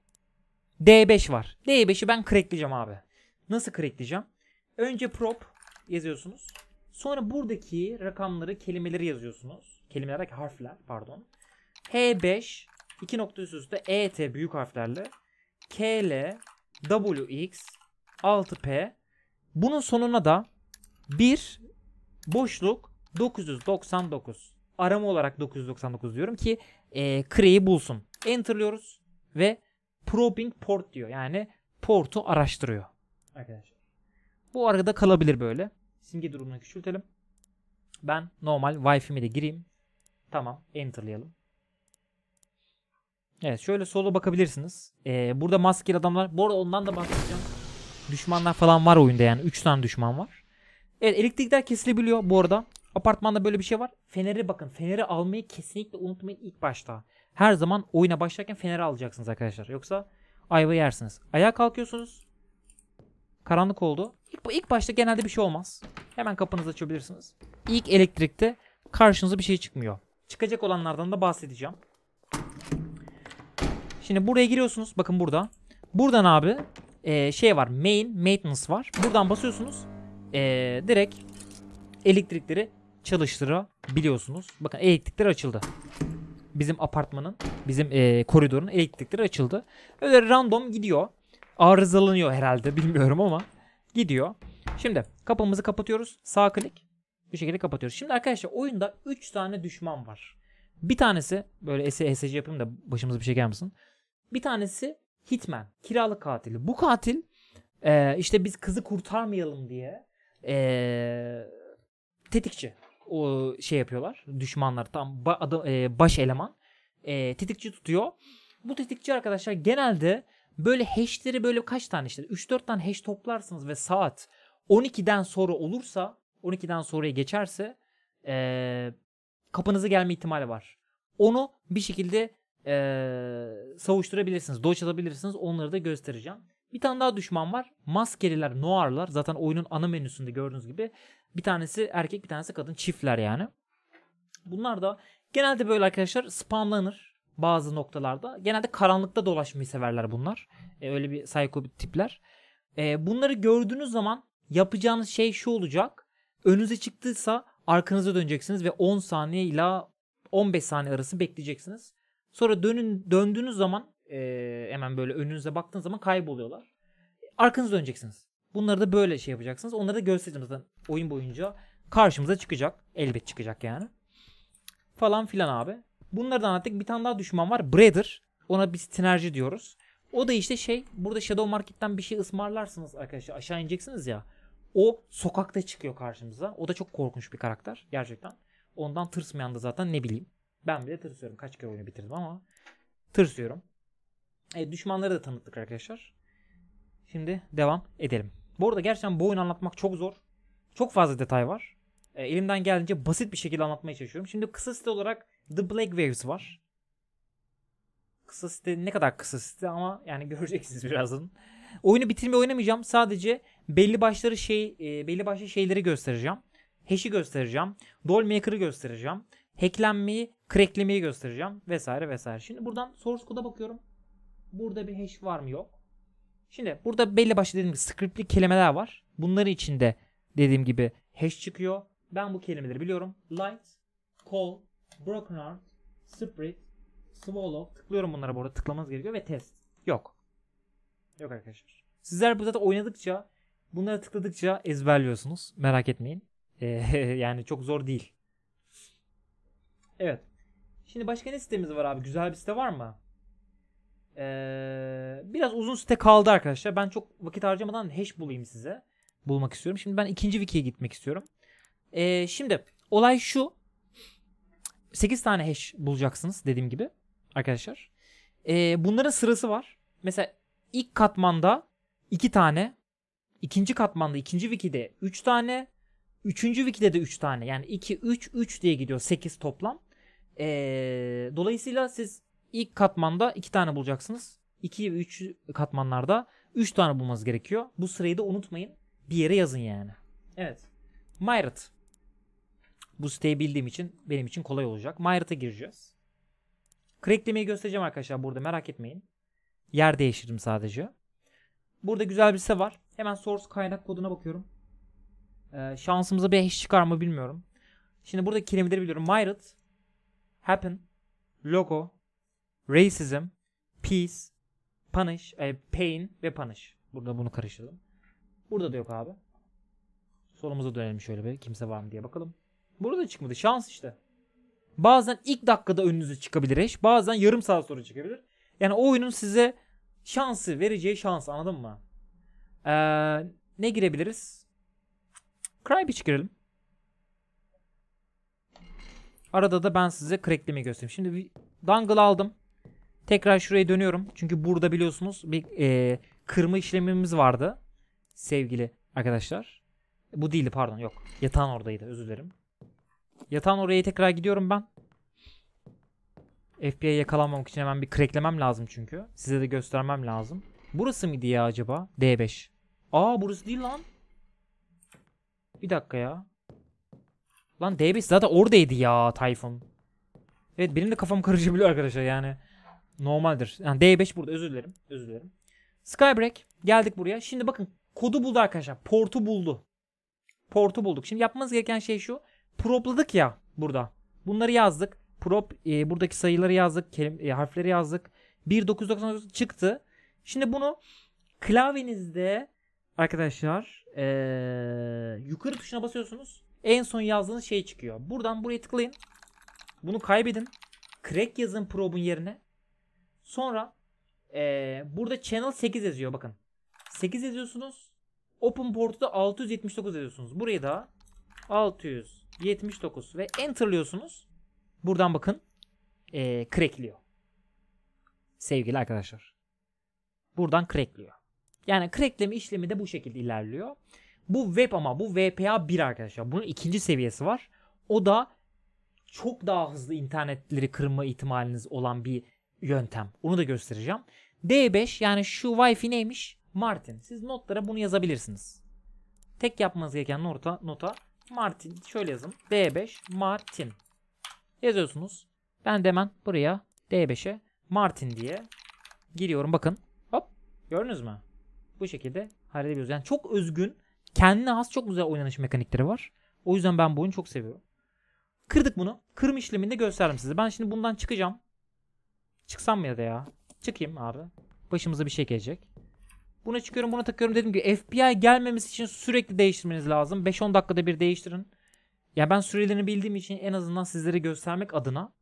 Speaker 1: D5 var. D5'i ben crackleyeceğim abi. Nasıl crackleyeceğim? Önce prop yazıyorsunuz. Sonra buradaki rakamları, kelimeleri yazıyorsunuz. Kelimelerdeki harfler pardon. H5 2 nokta üst üste ET büyük harflerle KL WX 6P bunun sonuna da 1 boşluk 999 arama olarak 999 diyorum ki e, Craig'i bulsun. Enter'lıyoruz ve probing port diyor. Yani portu araştırıyor. Arkadaşlar. Bu arada kalabilir böyle. Simge durumunu küçültelim. Ben normal Wi-Fi'mi de gireyim. Tamam. Enter'layalım. Evet şöyle sola bakabilirsiniz. Ee, burada maskeli adamlar. Bu arada ondan da bahsedeceğim. Düşmanlar falan var oyunda yani. 3 tane düşman var. Evet elektrikler kesilebiliyor bu arada. Apartmanda böyle bir şey var. Feneri bakın. Feneri almayı kesinlikle unutmayın ilk başta. Her zaman oyuna başlarken feneri alacaksınız arkadaşlar. Yoksa ayva yersiniz. Ayağa kalkıyorsunuz. Karanlık oldu. İlk, ilk başta genelde bir şey olmaz. Hemen kapınızı açabilirsiniz. İlk elektrikte karşınıza bir şey çıkmıyor. Çıkacak olanlardan da bahsedeceğim. Şimdi buraya giriyorsunuz. Bakın burada. Buradan abi e, şey var. Main, maintenance var. Buradan basıyorsunuz. E, direkt elektrikleri çalıştırabiliyorsunuz. Bakın elektrikler açıldı. Bizim apartmanın, bizim e, koridorun elektrikleri açıldı. Öyle random gidiyor. Arızalanıyor herhalde bilmiyorum ama gidiyor. Şimdi kapımızı kapatıyoruz. Sağ klik. Bu şekilde kapatıyoruz. Şimdi arkadaşlar oyunda 3 tane düşman var. Bir tanesi böyle ESC yapayım da başımıza bir şey gelmesin. Bir tanesi Hitman, kiralık katili. Bu katil e, işte biz kızı kurtarmayalım diye e, tetikçi o şey yapıyorlar. Düşmanlar tam ba, adam, e, baş eleman e, tetikçi tutuyor. Bu tetikçi arkadaşlar genelde böyle hash'leri böyle kaç tane işte 3-4 tane hash toplarsınız ve saat 12'den sonra olursa 12'den sonraya geçerse e, kapınızı gelme ihtimali var. Onu bir şekilde ee, savuşturabilirsiniz, dodge alabilirsiniz. Onları da göstereceğim. Bir tane daha düşman var. Maskeliler, noirlar. Zaten oyunun ana menüsünde gördüğünüz gibi. Bir tanesi erkek, bir tanesi kadın. Çiftler yani. Bunlar da genelde böyle arkadaşlar spamlanır bazı noktalarda. Genelde karanlıkta dolaşmayı severler bunlar. Ee, öyle bir psycho tipler. Ee, bunları gördüğünüz zaman yapacağınız şey şu olacak. Önünüze çıktıysa arkanıza döneceksiniz ve 10 saniye ile 15 saniye arası bekleyeceksiniz. Sonra dönün döndüğünüz zaman e, hemen böyle önünüze baktığınız zaman kayboluyorlar. Arkanızı döneceksiniz. Bunları da böyle şey yapacaksınız. Onları da göstereceğim zaten oyun boyunca. Karşımıza çıkacak. Elbet çıkacak yani. Falan filan abi. Bunları da anlattık. Bir tane daha düşman var. Brother. Ona biz sinerji diyoruz. O da işte şey burada Shadow Market'ten bir şey ısmarlarsınız arkadaşlar. Aşağı ineceksiniz ya. O sokakta çıkıyor karşımıza. O da çok korkunç bir karakter gerçekten. Ondan tırsmayan da zaten ne bileyim. Ben bile tırsıyorum. Kaç kere oyunu bitirdim ama tırsıyorum. E, düşmanları da tanıttık arkadaşlar. Şimdi devam edelim. Bu arada gerçekten bu oyunu anlatmak çok zor. Çok fazla detay var. E, elimden geldiğince basit bir şekilde anlatmaya çalışıyorum. Şimdi kısa site olarak The Black Waves var. Kısa site ne kadar kısa site ama yani *laughs* göreceksiniz birazdan. Oyunu bitirme oynamayacağım. Sadece belli başları şey e, belli başlı şeyleri göstereceğim. Hash'i göstereceğim. Dollmaker'ı göstereceğim. Hacklenmeyi cracklemeyi göstereceğim vesaire vesaire. Şimdi buradan source code'a bakıyorum. Burada bir hash var mı yok. Şimdi burada belli başlı dediğim gibi scriptli kelimeler var. Bunların içinde dediğim gibi hash çıkıyor. Ben bu kelimeleri biliyorum. Light, call, broken heart, spread, swallow. Tıklıyorum bunlara burada arada. Tıklamanız gerekiyor ve test. Yok. Yok arkadaşlar. Sizler bu zaten oynadıkça bunlara tıkladıkça ezberliyorsunuz. Merak etmeyin. Ee, *laughs* yani çok zor değil. Evet. Şimdi başka ne sitemiz var abi? Güzel bir site var mı? Ee, biraz uzun site kaldı arkadaşlar. Ben çok vakit harcamadan hash bulayım size. Bulmak istiyorum. Şimdi ben ikinci wikiye gitmek istiyorum. Ee, şimdi olay şu. 8 tane hash bulacaksınız dediğim gibi arkadaşlar. Ee, bunların sırası var. Mesela ilk katmanda 2 tane. ikinci katmanda ikinci wiki'de 3 üç tane. Üçüncü wiki'de de 3 üç tane. Yani 2, 3, 3 diye gidiyor 8 toplam. Ee, dolayısıyla siz ilk katmanda iki tane bulacaksınız. 2 ve 3 katmanlarda 3 tane bulmanız gerekiyor. Bu sırayı da unutmayın. Bir yere yazın yani. Evet. Myrit. Bu siteyi bildiğim için benim için kolay olacak. Myrit'e gireceğiz. Cracklemeyi göstereceğim arkadaşlar burada merak etmeyin. Yer değiştirdim sadece. Burada güzel bir site var. Hemen source kaynak koduna bakıyorum. Ee, şansımıza bir hash çıkar mı bilmiyorum. Şimdi burada kelimeleri biliyorum. Myrit happen, logo, racism, peace, punish, e, pain ve punish. Burada bunu karıştırdım. Burada da yok abi. Solumuza dönelim şöyle bir kimse var mı diye bakalım. Burada da çıkmadı. Şans işte. Bazen ilk dakikada önünüze çıkabilir eş. Bazen yarım saat sonra çıkabilir. Yani o oyunun size şansı vereceği şans anladın mı? Ee, ne girebiliriz? Crybeach girelim. Arada da ben size cracklemeyi göstereyim. Şimdi dangle aldım. Tekrar şuraya dönüyorum. Çünkü burada biliyorsunuz bir e, kırma işlemimiz vardı. Sevgili arkadaşlar. Bu değildi pardon yok. Yatağın oradaydı özür dilerim. Yatağın oraya tekrar gidiyorum ben. FBI yakalanmamak için hemen bir cracklemem lazım çünkü. Size de göstermem lazım. Burası mıydı ya acaba? D5. Aa burası değil lan. Bir dakika ya. Lan D5 zaten oradaydı ya typhoon Evet benim de kafam *laughs* karışabiliyor arkadaşlar yani. Normaldir. Yani D5 burada özür dilerim. Özür dilerim. Skybreak geldik buraya. Şimdi bakın kodu buldu arkadaşlar. Portu buldu. Portu bulduk. Şimdi yapmamız gereken şey şu. Propladık ya burada. Bunları yazdık. Prop e, buradaki sayıları yazdık. Kelim, e, harfleri yazdık. 1999 çıktı. Şimdi bunu klavyenizde arkadaşlar e, yukarı tuşuna basıyorsunuz. En son yazdığınız şey çıkıyor. Buradan buraya tıklayın. Bunu kaybedin. Crack yazın probun yerine. Sonra ee, burada channel 8 yazıyor bakın. 8 yazıyorsunuz. Open portu da 679 yazıyorsunuz. Buraya da 679 ve enter'lıyorsunuz. Buradan bakın. Ee, crackliyor. Sevgili arkadaşlar. Buradan crackliyor. Yani crackleme işlemi de bu şekilde ilerliyor. Bu web ama bu VPA 1 arkadaşlar. Bunun ikinci seviyesi var. O da çok daha hızlı internetleri kırma ihtimaliniz olan bir yöntem. Onu da göstereceğim. D5 yani şu Wi-Fi neymiş? Martin. Siz notlara bunu yazabilirsiniz. Tek yapmanız gereken nota, nota Martin. Şöyle yazın. D5 Martin. Yazıyorsunuz. Ben de hemen buraya D5'e Martin diye giriyorum. Bakın. Hop. Gördünüz mü? Bu şekilde halledebiliyoruz. Yani çok özgün Kendine has çok güzel oynanış mekanikleri var. O yüzden ben bu oyunu çok seviyorum. Kırdık bunu. Kırım de gösterdim size. Ben şimdi bundan çıkacağım. Çıksam mı ya da ya? Çıkayım abi. Başımıza bir şey gelecek. Buna çıkıyorum buna takıyorum. Dedim ki FBI gelmemesi için sürekli değiştirmeniz lazım. 5-10 dakikada bir değiştirin. Ya ben sürelerini bildiğim için en azından sizlere göstermek adına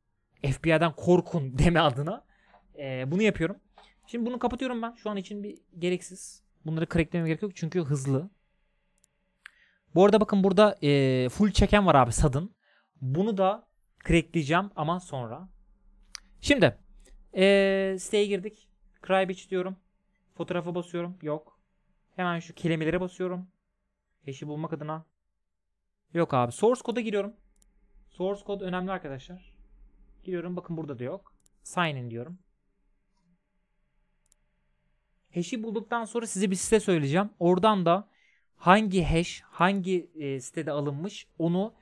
Speaker 1: FBI'den korkun *laughs* deme adına e, bunu yapıyorum. Şimdi bunu kapatıyorum ben. Şu an için bir gereksiz. Bunları cracklemeye gerek yok çünkü hızlı. Bu arada bakın burada e, full çeken var abi sadın. Bunu da crackleyeceğim ama sonra. Şimdi e, siteye girdik. Crybeach diyorum. Fotoğrafa basıyorum. Yok. Hemen şu kelimelere basıyorum. Eşi bulmak adına. Yok abi. Source koda giriyorum. Source kod önemli arkadaşlar. Giriyorum. Bakın burada da yok. Sign in diyorum. Hash'i bulduktan sonra size bir site söyleyeceğim. Oradan da hangi hash hangi e, sitede alınmış onu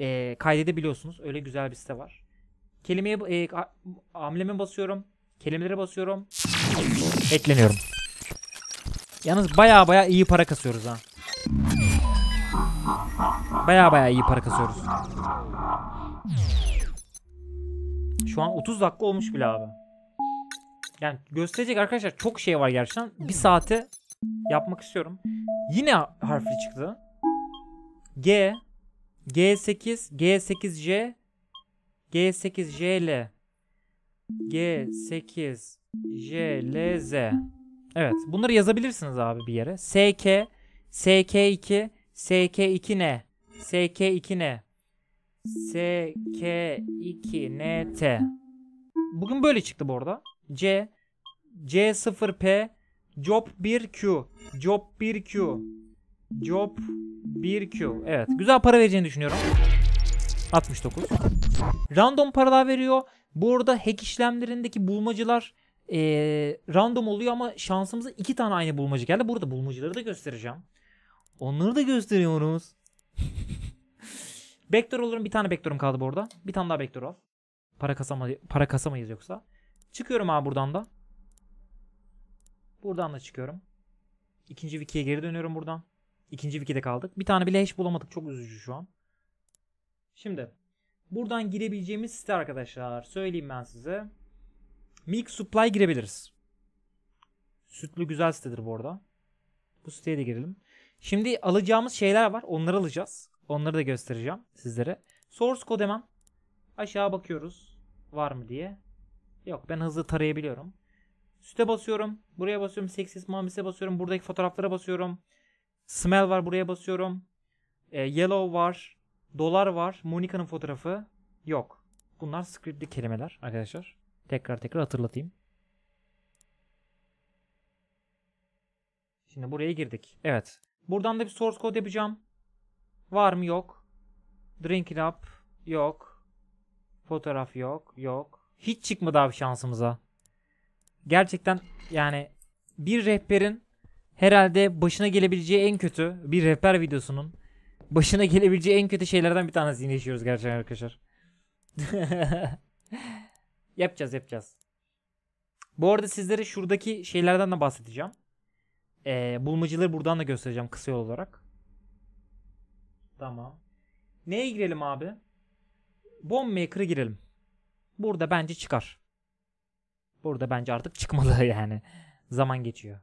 Speaker 1: e, kaydedebiliyorsunuz. Öyle güzel bir site var. Kelimeye e, hamleme basıyorum. Kelimelere basıyorum. Ekleniyorum. Yalnız baya baya iyi para kasıyoruz ha. Baya baya iyi para kasıyoruz. Şu an 30 dakika olmuş bile abi. Yani gösterecek arkadaşlar çok şey var gerçekten. Bir saati. Yapmak istiyorum. Yine harfli çıktı. G G8 G8J G8JL G8JLZ Evet bunları yazabilirsiniz abi bir yere. SK SK2 SK2N SK2N SK2NT Bugün böyle çıktı bu arada. C C0P Job 1Q. Job 1Q. Job 1Q. Evet. Güzel para vereceğini düşünüyorum. 69. Random paralar veriyor. Bu arada hack işlemlerindeki bulmacılar e, random oluyor ama şansımıza iki tane aynı bulmaca geldi. Burada bulmacıları da göstereceğim. Onları da gösteriyoruz. *laughs* Backdoor olurum. Bir tane backdoor'um kaldı bu arada. Bir tane daha backdoor ol. Para, kasama, para kasamayız yoksa. Çıkıyorum abi buradan da. Buradan da çıkıyorum. İkinci wiki'ye geri dönüyorum buradan. İkinci wiki'de kaldık. Bir tane bile hiç bulamadık. Çok üzücü şu an. Şimdi buradan girebileceğimiz site arkadaşlar. Söyleyeyim ben size. Milk Supply girebiliriz. Sütlü güzel sitedir bu arada. Bu siteye de girelim. Şimdi alacağımız şeyler var. Onları alacağız. Onları da göstereceğim sizlere. Source code hemen. Aşağı bakıyoruz. Var mı diye. Yok ben hızlı tarayabiliyorum. Süte basıyorum. Buraya basıyorum. Sexist Mamis'e basıyorum. Buradaki fotoğraflara basıyorum. Smell var buraya basıyorum. E, yellow var. Dolar var. Monica'nın fotoğrafı yok. Bunlar scriptli kelimeler arkadaşlar. Tekrar tekrar hatırlatayım. Şimdi buraya girdik. Evet. Buradan da bir source code yapacağım. Var mı? Yok. Drink it up. Yok. Fotoğraf yok. Yok. Hiç çıkmadı abi şansımıza gerçekten yani bir rehberin herhalde başına gelebileceği en kötü bir rehber videosunun başına gelebileceği en kötü şeylerden bir tanesini yaşıyoruz gerçekten arkadaşlar. *laughs* yapacağız yapacağız. Bu arada sizlere şuradaki şeylerden de bahsedeceğim. Ee, bulmacaları buradan da göstereceğim kısa yol olarak. Tamam. Neye girelim abi? Bomb Maker'a girelim. Burada bence çıkar. Burada bence artık çıkmalı *laughs* yani. Zaman geçiyor.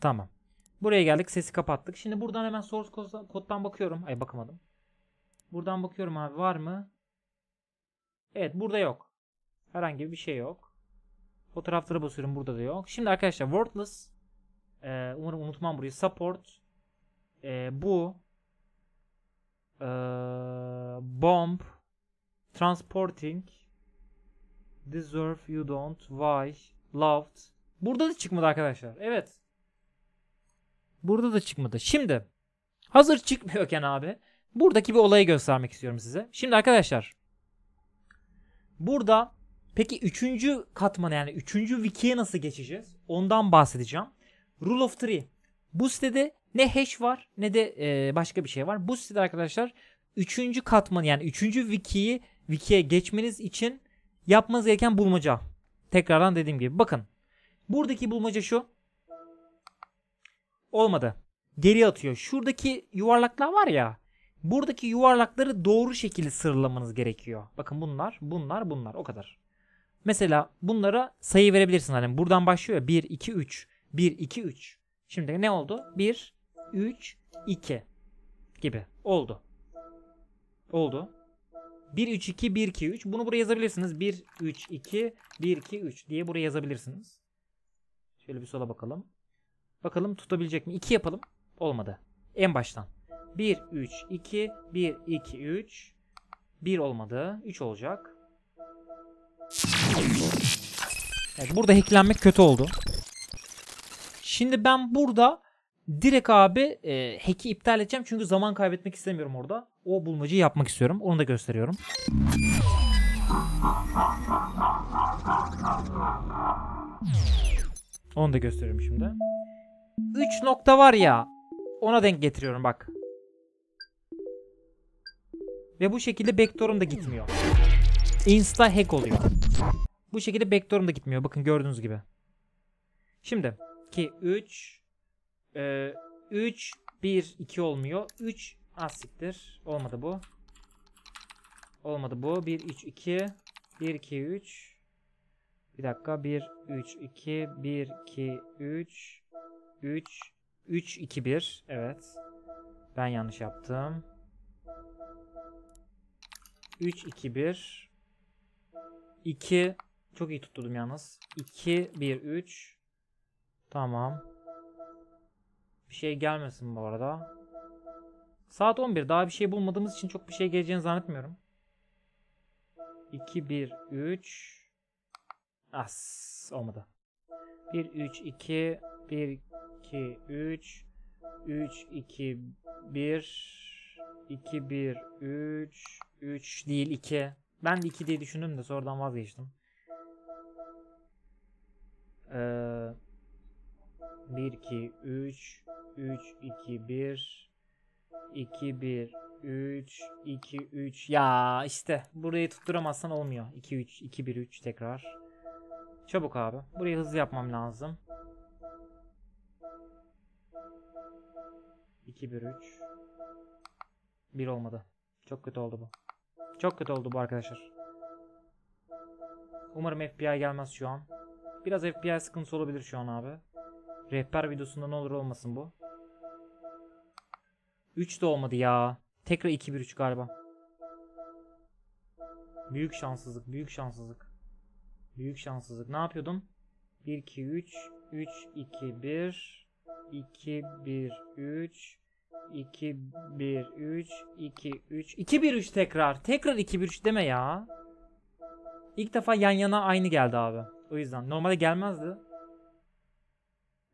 Speaker 1: Tamam. Buraya geldik sesi kapattık. Şimdi buradan hemen source koddan bakıyorum. Ay bakamadım. Buradan bakıyorum abi var mı? Evet burada yok. Herhangi bir şey yok. Fotoğraflara basıyorum burada da yok. Şimdi arkadaşlar wordless. Ee, umarım unutmam burayı. Support. Ee, bu. Ee, bomb. Transporting. Deserve you don't. Why? Loved. Burada da çıkmadı arkadaşlar. Evet. Burada da çıkmadı. Şimdi hazır çıkmıyorken abi buradaki bir olayı göstermek istiyorum size. Şimdi arkadaşlar burada peki üçüncü katmana yani üçüncü wikiye nasıl geçeceğiz? Ondan bahsedeceğim. Rule of Three. Bu sitede ne hash var ne de e, başka bir şey var. Bu sitede arkadaşlar üçüncü katmanı yani üçüncü wikiyi wikiye geçmeniz için Yapmanız gereken bulmaca. Tekrardan dediğim gibi. Bakın. Buradaki bulmaca şu. Olmadı. Geri atıyor. Şuradaki yuvarlaklar var ya. Buradaki yuvarlakları doğru şekilde sıralamanız gerekiyor. Bakın bunlar, bunlar, bunlar. O kadar. Mesela bunlara sayı verebilirsin. Hani buradan başlıyor ya. 1, 2, 3. 1, 2, 3. Şimdi ne oldu? 1, 3, 2 gibi. Oldu. Oldu. 1 3 2 1 2 3. Bunu buraya yazabilirsiniz. 1 3 2 1 2 3 diye buraya yazabilirsiniz. Şöyle bir sola bakalım. Bakalım tutabilecek mi? 2 yapalım. Olmadı. En baştan. 1 3 2 1 2 3 1 olmadı. 3 olacak. Evet, burada hacklenmek kötü oldu. Şimdi ben burada Direkt abi e, hack'i iptal edeceğim çünkü zaman kaybetmek istemiyorum orada. O bulmacayı yapmak istiyorum. Onu da gösteriyorum. Onu da gösteriyorum şimdi. 3 nokta var ya. Ona denk getiriyorum bak. Ve bu şekilde backdoor'um da gitmiyor. Insta hack oluyor. Bu şekilde backdoor'um da gitmiyor. Bakın gördüğünüz gibi. Şimdi 2 3 ee, 3, 1, 2 olmuyor. 3 asiktir. Ah, Olmadı bu. Olmadı bu. 1, 3, 2. 1, 2, 3. Bir dakika. 1, 3, 2. 1, 2, 3. 3. 3, 2, 1. Evet. Ben yanlış yaptım. 3, 2, 1. 2. Çok iyi tutturdum yalnız. 2, 1, 3. Tamam bir şey gelmesin bu arada. Saat 11. Daha bir şey bulmadığımız için çok bir şey geleceğini zannetmiyorum. 2, 1, 3. As olmadı. 1, 3, 2, 1, 2, 3. 3, 2, 1. 2, 1, 3. 3 değil 2. Ben de 2 diye düşündüm de sonradan vazgeçtim. Ee, 1, 2, 3. 3, 2, 1. 2, 1, 3, 2, 3. Ya işte burayı tutturamazsan olmuyor. 2, 3, 2, 1, 3 tekrar. Çabuk abi. Burayı hızlı yapmam lazım. 2, 1, 3. 1 olmadı. Çok kötü oldu bu. Çok kötü oldu bu arkadaşlar. Umarım FBI gelmez şu an. Biraz FBI sıkıntısı olabilir şu an abi. Rehber videosunda ne olur olmasın bu. 3 de olmadı ya. Tekrar 2-1-3 galiba. Büyük şanssızlık, büyük şanssızlık. Büyük şanssızlık. Ne yapıyordum? 1 2 3 3 2 1 2 1 3 2 1 3 2 3 2 1 3 tekrar. Tekrar 2 1 3 deme ya. İlk defa yan yana aynı geldi abi. O yüzden normalde gelmezdi.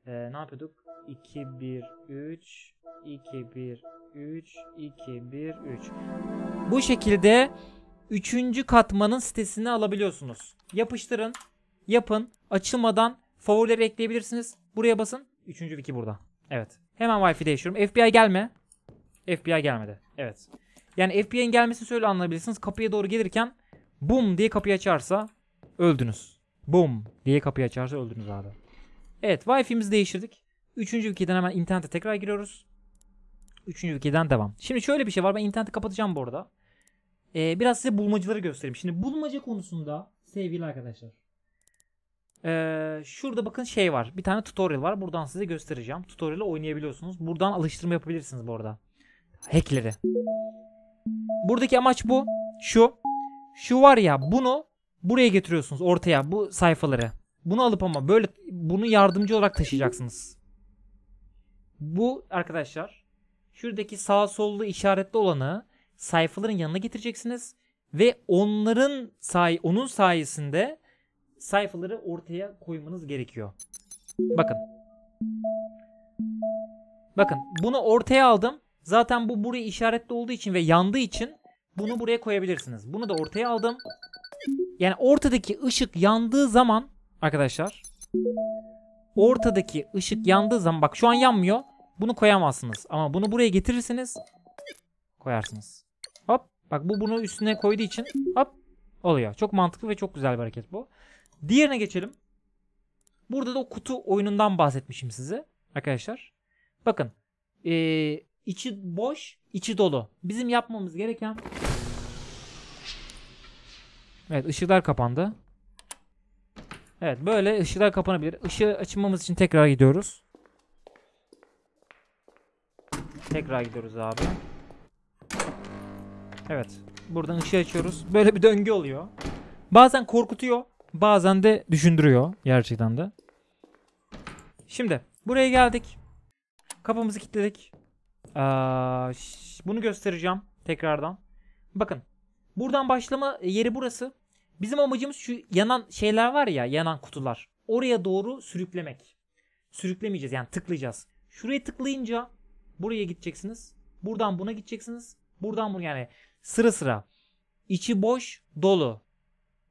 Speaker 1: Ee, ne yapıyorduk? 2 1 3 2, 1, 3, 2, 1, 3. Bu şekilde 3. katmanın sitesini alabiliyorsunuz. Yapıştırın, yapın. Açılmadan favorileri ekleyebilirsiniz. Buraya basın. 3. wiki burada. Evet. Hemen wifi değiştiriyorum. FBI gelme. FBI gelmedi. Evet. Yani FBI'nin gelmesini şöyle anlayabilirsiniz. Kapıya doğru gelirken bum diye kapıyı açarsa öldünüz. Bum diye kapıyı açarsa öldünüz abi. Evet wifi'mizi değiştirdik. Üçüncü ülkeden hemen internete tekrar giriyoruz. Üçüncü ülkeden devam. Şimdi şöyle bir şey var. Ben interneti kapatacağım bu arada. Ee, biraz size bulmacaları göstereyim. Şimdi bulmaca konusunda sevgili arkadaşlar. Ee, şurada bakın şey var. Bir tane tutorial var. Buradan size göstereceğim. Tutorial'ı oynayabiliyorsunuz. Buradan alıştırma yapabilirsiniz bu arada. Hackleri. Buradaki amaç bu. Şu. Şu var ya bunu buraya getiriyorsunuz ortaya bu sayfaları. Bunu alıp ama böyle bunu yardımcı olarak taşıyacaksınız. Bu arkadaşlar Şuradaki sağ sollu işaretli olanı sayfaların yanına getireceksiniz ve onların say onun sayesinde sayfaları ortaya koymanız gerekiyor. Bakın. Bakın bunu ortaya aldım. Zaten bu burayı işaretli olduğu için ve yandığı için bunu buraya koyabilirsiniz. Bunu da ortaya aldım. Yani ortadaki ışık yandığı zaman arkadaşlar ortadaki ışık yandığı zaman bak şu an yanmıyor. Bunu koyamazsınız. Ama bunu buraya getirirseniz Koyarsınız. Hop. Bak bu bunu üstüne koyduğu için hop oluyor. Çok mantıklı ve çok güzel bir hareket bu. Diğerine geçelim. Burada da o kutu oyunundan bahsetmişim size. Arkadaşlar. Bakın. Ee, içi boş, içi dolu. Bizim yapmamız gereken... Evet ışıklar kapandı. Evet böyle ışıklar kapanabilir. Işığı açmamız için tekrar gidiyoruz. Tekrar gidiyoruz abi. Evet. Buradan ışığı açıyoruz. Böyle bir döngü oluyor. Bazen korkutuyor. Bazen de düşündürüyor. Gerçekten de. Şimdi buraya geldik. Kapımızı kilitledik. Ee, bunu göstereceğim tekrardan. Bakın. Buradan başlama yeri burası. Bizim amacımız şu yanan şeyler var ya yanan kutular. Oraya doğru sürüklemek. Sürüklemeyeceğiz yani tıklayacağız. Şuraya tıklayınca Buraya gideceksiniz. Buradan buna gideceksiniz. Buradan buraya yani sıra sıra. İçi boş, dolu.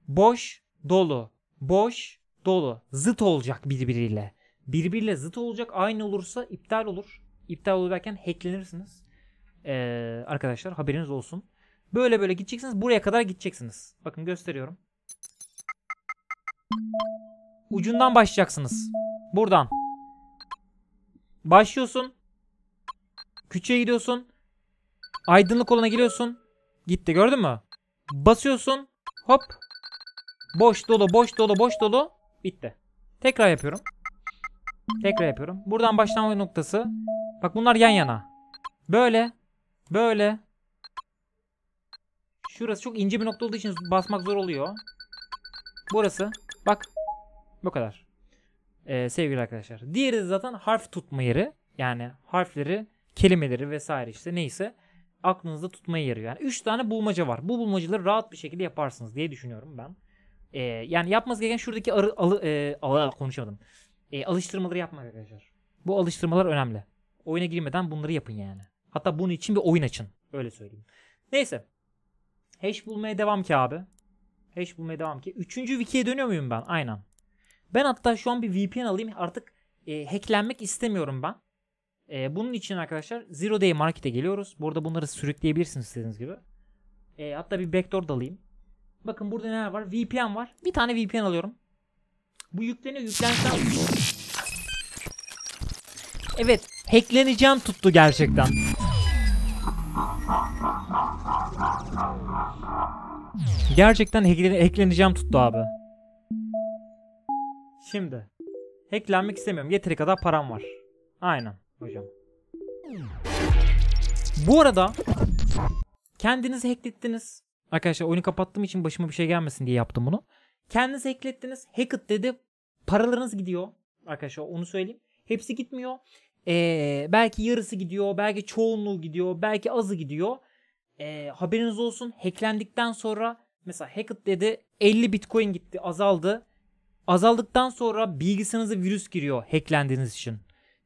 Speaker 1: Boş, dolu. Boş, dolu. Zıt olacak birbiriyle. Birbiriyle zıt olacak. Aynı olursa iptal olur. İptal olurken derken hacklenirsiniz. Ee, arkadaşlar haberiniz olsun. Böyle böyle gideceksiniz. Buraya kadar gideceksiniz. Bakın gösteriyorum. Ucundan başlayacaksınız. Buradan. Başlıyorsun. Küçüğe gidiyorsun. Aydınlık olana geliyorsun. Gitti gördün mü? Basıyorsun. Hop. Boş dolu boş dolu boş dolu. Bitti. Tekrar yapıyorum. Tekrar yapıyorum. Buradan başlangıç noktası. Bak bunlar yan yana. Böyle. Böyle. Şurası çok ince bir nokta olduğu için basmak zor oluyor. Burası. Bak. Bu kadar. Ee, sevgili arkadaşlar. Diğeri zaten harf tutma yeri. Yani harfleri kelimeleri vesaire işte neyse aklınızda tutmaya yarıyor. Yani 3 tane bulmaca var. Bu bulmacaları rahat bir şekilde yaparsınız diye düşünüyorum ben. Ee, yani yapmanız gereken şuradaki arı, alı, e, ala, konuşamadım. E, alıştırmaları yapmak arkadaşlar. Bu alıştırmalar önemli. Oyuna girmeden bunları yapın yani. Hatta bunun için bir oyun açın. Öyle söyleyeyim. Neyse. Hash bulmaya devam ki abi. Hash bulmaya devam ki. Üçüncü wiki'ye dönüyor muyum ben? Aynen. Ben hatta şu an bir VPN alayım. Artık e, hacklenmek istemiyorum ben. E, bunun için arkadaşlar Zero Day Market'e geliyoruz. Burada bunları sürükleyebilirsiniz istediğiniz gibi. E, hatta bir backdoor dalayım. Bakın burada neler var? VPN var. Bir tane VPN alıyorum. Bu yükleniyor. yüklensem Evet. Hackleneceğim tuttu gerçekten. Gerçekten hacklen hackleneceğim tuttu abi. Şimdi. Hacklenmek istemiyorum. Yeteri kadar param var. Aynen. Hocam. Bu arada kendinizi hacklettiniz. Arkadaşlar oyunu kapattığım için başıma bir şey gelmesin diye yaptım bunu. Kendinizi hacklettiniz. Hacked dedi. Paralarınız gidiyor. Arkadaşlar onu söyleyeyim. Hepsi gitmiyor. Ee, belki yarısı gidiyor. Belki çoğunluğu gidiyor. Belki azı gidiyor. Ee, haberiniz olsun. Hacklendikten sonra mesela hacked dedi 50 bitcoin gitti azaldı. Azaldıktan sonra bilgisayarınıza virüs giriyor hacklendiğiniz için.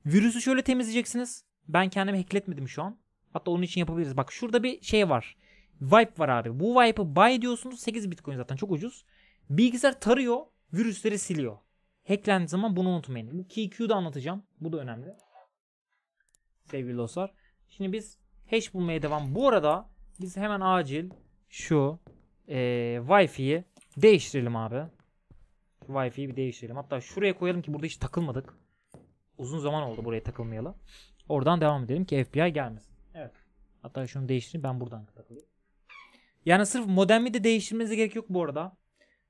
Speaker 1: Virüsü şöyle temizleyeceksiniz. Ben kendimi hackletmedim şu an. Hatta onun için yapabiliriz. Bak şurada bir şey var. Wipe var abi. Bu wipe'ı buy diyorsunuz. 8 bitcoin zaten çok ucuz. Bilgisayar tarıyor. Virüsleri siliyor. Hacklendiği zaman bunu unutmayın. Bu KQ'yu da anlatacağım. Bu da önemli. Sevgili dostlar. Şimdi biz hash bulmaya devam. Bu arada biz hemen acil şu e, Wi-Fi'yi değiştirelim abi. Wi-Fi'yi bir değiştirelim. Hatta şuraya koyalım ki burada hiç takılmadık uzun zaman oldu buraya takılmayalı. Oradan devam edelim ki FBI gelmesin. Evet. Hatta şunu değiştireyim ben buradan takılayım. Yani sırf modemi de değiştirmenize gerek yok bu arada.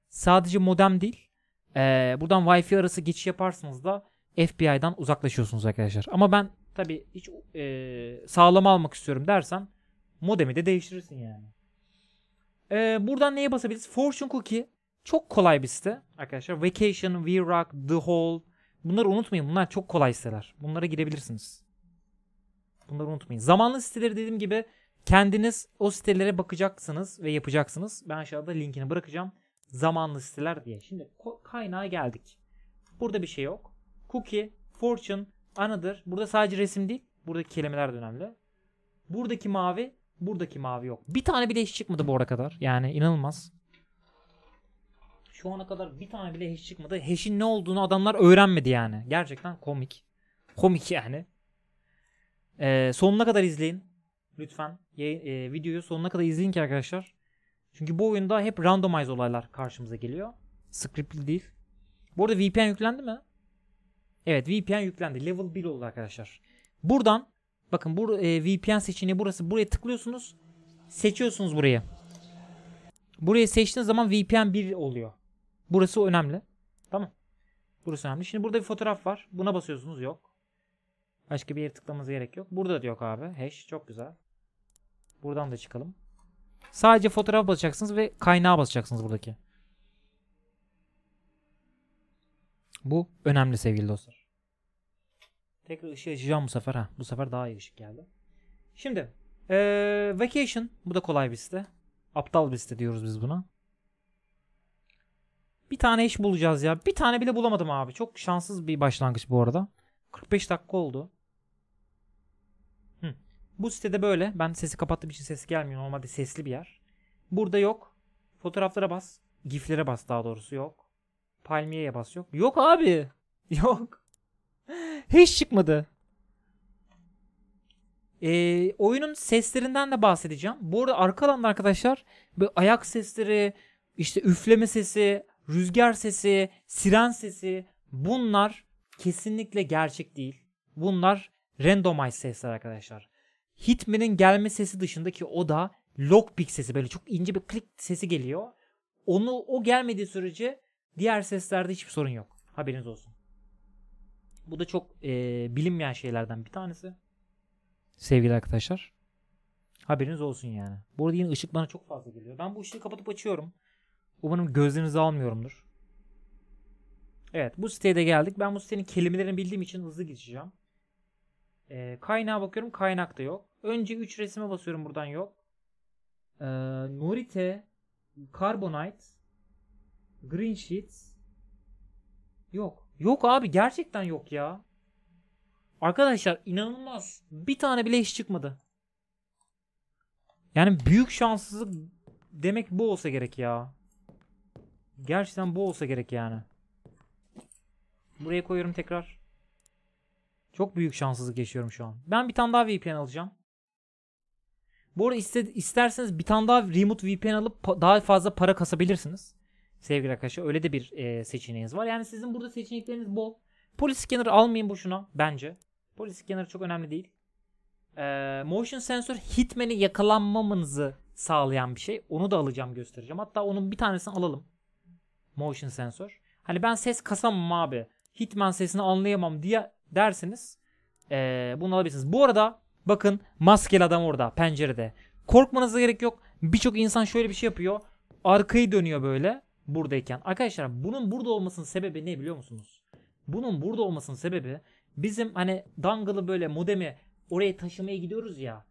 Speaker 1: Sadece modem değil. Ee, buradan Wi-Fi arası geçiş yaparsanız da FBI'dan uzaklaşıyorsunuz arkadaşlar. Ama ben tabi hiç e, sağlam almak istiyorum dersen modemi de değiştirirsin yani. Ee, buradan neye basabiliriz? Fortune Cookie çok kolay bir site arkadaşlar. Vacation, V-Rock, The Hole, Bunları unutmayın. Bunlar çok kolay siteler. Bunlara girebilirsiniz. Bunları unutmayın. Zamanlı siteleri dediğim gibi kendiniz o sitelere bakacaksınız ve yapacaksınız. Ben aşağıda linkini bırakacağım. Zamanlı siteler diye. Şimdi kaynağa geldik. Burada bir şey yok. Cookie, Fortune, Another. Burada sadece resim değil. Buradaki kelimeler de önemli. Buradaki mavi, buradaki mavi yok. Bir tane bile hiç çıkmadı bu ara kadar. Yani inanılmaz şu ana kadar bir tane bile hash çıkmadı. Hash'in ne olduğunu adamlar öğrenmedi yani. Gerçekten komik. Komik yani. Ee, sonuna kadar izleyin. Lütfen yayın, e, videoyu sonuna kadar izleyin ki arkadaşlar. Çünkü bu oyunda hep randomize olaylar karşımıza geliyor. Scriptli değil. Bu arada VPN yüklendi mi? Evet VPN yüklendi. Level 1 oldu arkadaşlar. Buradan bakın bu e, VPN seçeneği burası. Buraya tıklıyorsunuz. Seçiyorsunuz burayı. Burayı seçtiğiniz zaman VPN 1 oluyor. Burası önemli. Tamam. Burası önemli. Şimdi burada bir fotoğraf var. Buna basıyorsunuz. Yok. Başka bir yere tıklamanıza gerek yok. Burada da yok abi. Hash. Çok güzel. Buradan da çıkalım. Sadece fotoğraf basacaksınız ve kaynağı basacaksınız buradaki. Bu önemli sevgili dostlar. Tekrar ışığı açacağım bu sefer. ha. Bu sefer daha iyi ışık geldi. Şimdi ee, Vacation. Bu da kolay bir site. Aptal bir site diyoruz biz buna. Bir tane iş bulacağız ya. Bir tane bile bulamadım abi. Çok şanssız bir başlangıç bu arada. 45 dakika oldu. Hı. Bu sitede böyle. Ben sesi kapattığım için ses gelmiyor. Normalde sesli bir yer. Burada yok. Fotoğraflara bas. Giflere bas daha doğrusu yok. Palmiyeye bas yok. Yok abi. *laughs* Yok. Hiç çıkmadı. Ee, oyunun seslerinden de bahsedeceğim. Bu arada arka alanda arkadaşlar böyle ayak sesleri, işte üfleme sesi, rüzgar sesi, siren sesi bunlar kesinlikle gerçek değil. Bunlar randomize sesler arkadaşlar. Hitman'in gelme sesi dışındaki o da lockpick sesi böyle çok ince bir klik sesi geliyor. Onu o gelmediği sürece diğer seslerde hiçbir sorun yok. Haberiniz olsun. Bu da çok e, bilinmeyen şeylerden bir tanesi. Sevgili arkadaşlar. Haberiniz olsun yani. Burada yine ışık bana çok fazla geliyor. Ben bu ışığı kapatıp açıyorum. Umarım gözlerinizi almıyorumdur. Evet bu siteye de geldik. Ben bu sitenin kelimelerini bildiğim için hızlı geçeceğim. E, kaynağa bakıyorum. Kaynak da yok. Önce 3 resime basıyorum buradan yok. E, ee, Nurite, Carbonite, Green Sheets. Yok. Yok abi gerçekten yok ya. Arkadaşlar inanılmaz. Bir tane bile iş çıkmadı. Yani büyük şanssızlık demek bu olsa gerek ya. Gerçekten bu olsa gerek yani. Buraya koyuyorum tekrar. Çok büyük şanssızlık yaşıyorum şu an. Ben bir tane daha VPN alacağım. Bu arada iste, isterseniz bir tane daha remote VPN alıp daha fazla para kasabilirsiniz. Sevgili arkadaşlar öyle de bir e, seçeneğiniz var. Yani sizin burada seçenekleriniz bol. Polis scanner almayın boşuna bence. Polis scanner çok önemli değil. E, motion sensor hitmeni yakalanmamanızı sağlayan bir şey. Onu da alacağım göstereceğim. Hatta onun bir tanesini alalım. Motion sensör. Hani ben ses kasamam abi. Hitman sesini anlayamam diye derseniz ee, bunu alabilirsiniz. Bu arada bakın maskeli adam orada pencerede. Korkmanıza gerek yok. Birçok insan şöyle bir şey yapıyor. Arkayı dönüyor böyle buradayken. Arkadaşlar bunun burada olmasının sebebi ne biliyor musunuz? Bunun burada olmasının sebebi bizim hani dangılı böyle modemi oraya taşımaya gidiyoruz ya.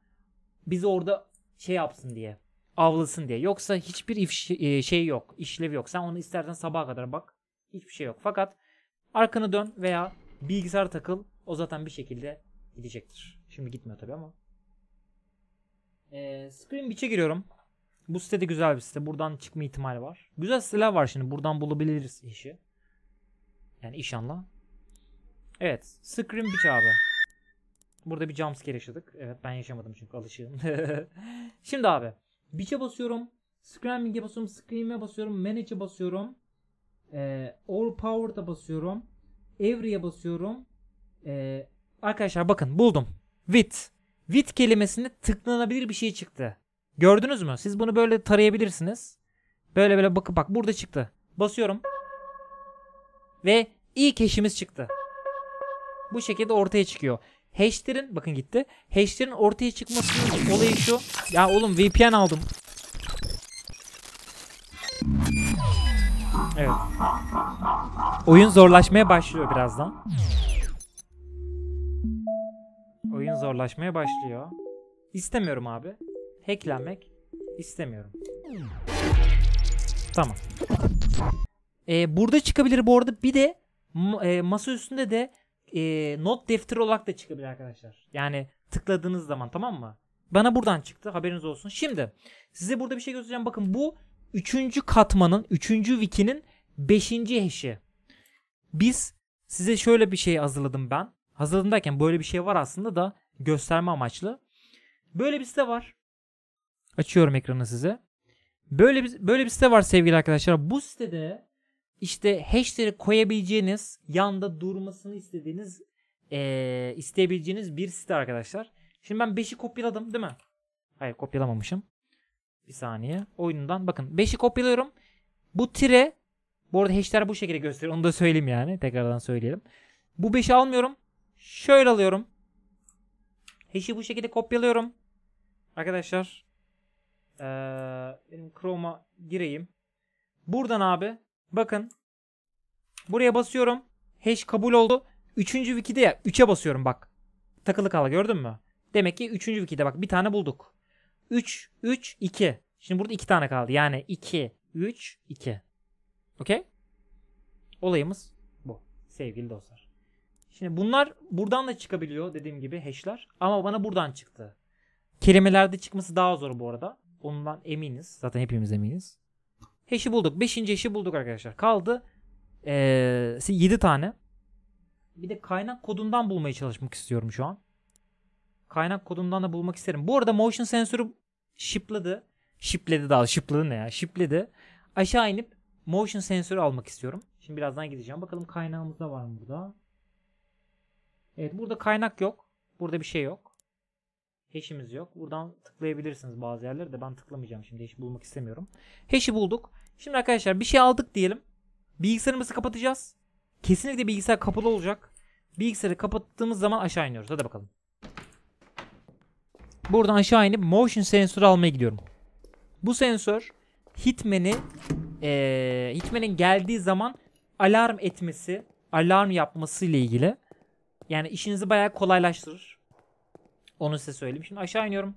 Speaker 1: Bizi orada şey yapsın diye avlasın diye. Yoksa hiçbir iş, e, şey yok, işlevi yok. Sen onu istersen sabaha kadar bak. Hiçbir şey yok. Fakat arkanı dön veya bilgisayar takıl. O zaten bir şekilde gidecektir. Şimdi gitmiyor tabii ama. Ee, Screen Beach'e giriyorum. Bu site de güzel bir site. Buradan çıkma ihtimali var. Güzel siteler var şimdi. Buradan bulabiliriz işi. Yani inşallah. Evet. Screen Beach abi. Burada bir jumpscare yaşadık. Evet ben yaşamadım çünkü alışığım. *laughs* şimdi abi. Beach'e basıyorum. Scramming'e basıyorum. Scream'e basıyorum. Manage'e basıyorum. E, all Power'da basıyorum. Every'e basıyorum. E, arkadaşlar bakın buldum. With. With kelimesinde tıklanabilir bir şey çıktı. Gördünüz mü? Siz bunu böyle tarayabilirsiniz. Böyle böyle bakıp bak burada çıktı. Basıyorum. Ve ilk eşimiz çıktı. Bu şekilde ortaya çıkıyor. Hash'lerin bakın gitti. Hash'lerin ortaya çıkmasının olayı şu. Ya oğlum VPN aldım. Evet. Oyun zorlaşmaya başlıyor birazdan. Oyun zorlaşmaya başlıyor. İstemiyorum abi. Hacklenmek istemiyorum. Tamam. Ee, burada çıkabilir bu arada. Bir de e, masa üstünde de e, not defteri olarak da çıkabilir arkadaşlar. Yani tıkladığınız zaman tamam mı? Bana buradan çıktı haberiniz olsun. Şimdi size burada bir şey göstereceğim. Bakın bu 3. katmanın 3. wiki'nin 5. heşi. Biz size şöyle bir şey hazırladım ben. Hazırladım derken böyle bir şey var aslında da gösterme amaçlı. Böyle bir site var. Açıyorum ekranı size. Böyle bir, böyle bir site var sevgili arkadaşlar. Bu sitede işte hashtag koyabileceğiniz yanda durmasını istediğiniz ee, isteyebileceğiniz bir site arkadaşlar. Şimdi ben 5'i kopyaladım değil mi? Hayır kopyalamamışım. Bir saniye. Oyundan bakın 5'i kopyalıyorum. Bu tire bu arada hashtag bu şekilde gösteriyor. Onu da söyleyeyim yani. Tekrardan söyleyelim. Bu 5'i almıyorum. Şöyle alıyorum. Hash'i bu şekilde kopyalıyorum. Arkadaşlar. Ee, benim Chrome'a gireyim. Buradan abi Bakın. Buraya basıyorum. Hash kabul oldu. Üçüncü wiki'de ya. Üçe basıyorum bak. Takılı kala gördün mü? Demek ki üçüncü wiki'de bak bir tane bulduk. Üç, üç, iki. Şimdi burada iki tane kaldı. Yani iki, üç, iki. Okey? Olayımız bu sevgili dostlar. Şimdi bunlar buradan da çıkabiliyor dediğim gibi hashler. Ama bana buradan çıktı. Kelimelerde çıkması daha zor bu arada. Ondan eminiz. Zaten hepimiz eminiz. Eşi bulduk. Beşinci eşi bulduk arkadaşlar. Kaldı ee, 7 tane. Bir de kaynak kodundan bulmaya çalışmak istiyorum şu an. Kaynak kodundan da bulmak isterim. Bu arada motion sensörü şipladı. Şipledi daha. Şipladı ne ya? Şipledi. Aşağı inip motion sensörü almak istiyorum. Şimdi birazdan gideceğim. Bakalım kaynağımızda var mı burada? Evet burada kaynak yok. Burada bir şey yok. Hash'imiz yok. Buradan tıklayabilirsiniz bazı yerlere de ben tıklamayacağım şimdi hash'i bulmak istemiyorum. Hash'i bulduk. Şimdi arkadaşlar bir şey aldık diyelim. Bilgisayarımızı kapatacağız. Kesinlikle bilgisayar kapalı olacak. Bilgisayarı kapattığımız zaman aşağı iniyoruz. Hadi bakalım. Buradan aşağı inip motion sensörü almaya gidiyorum. Bu sensör Hitman'i ee, Hitman'in geldiği zaman alarm etmesi, alarm yapması ile ilgili. Yani işinizi bayağı kolaylaştırır. Onu size söyleyeyim. Şimdi aşağı iniyorum.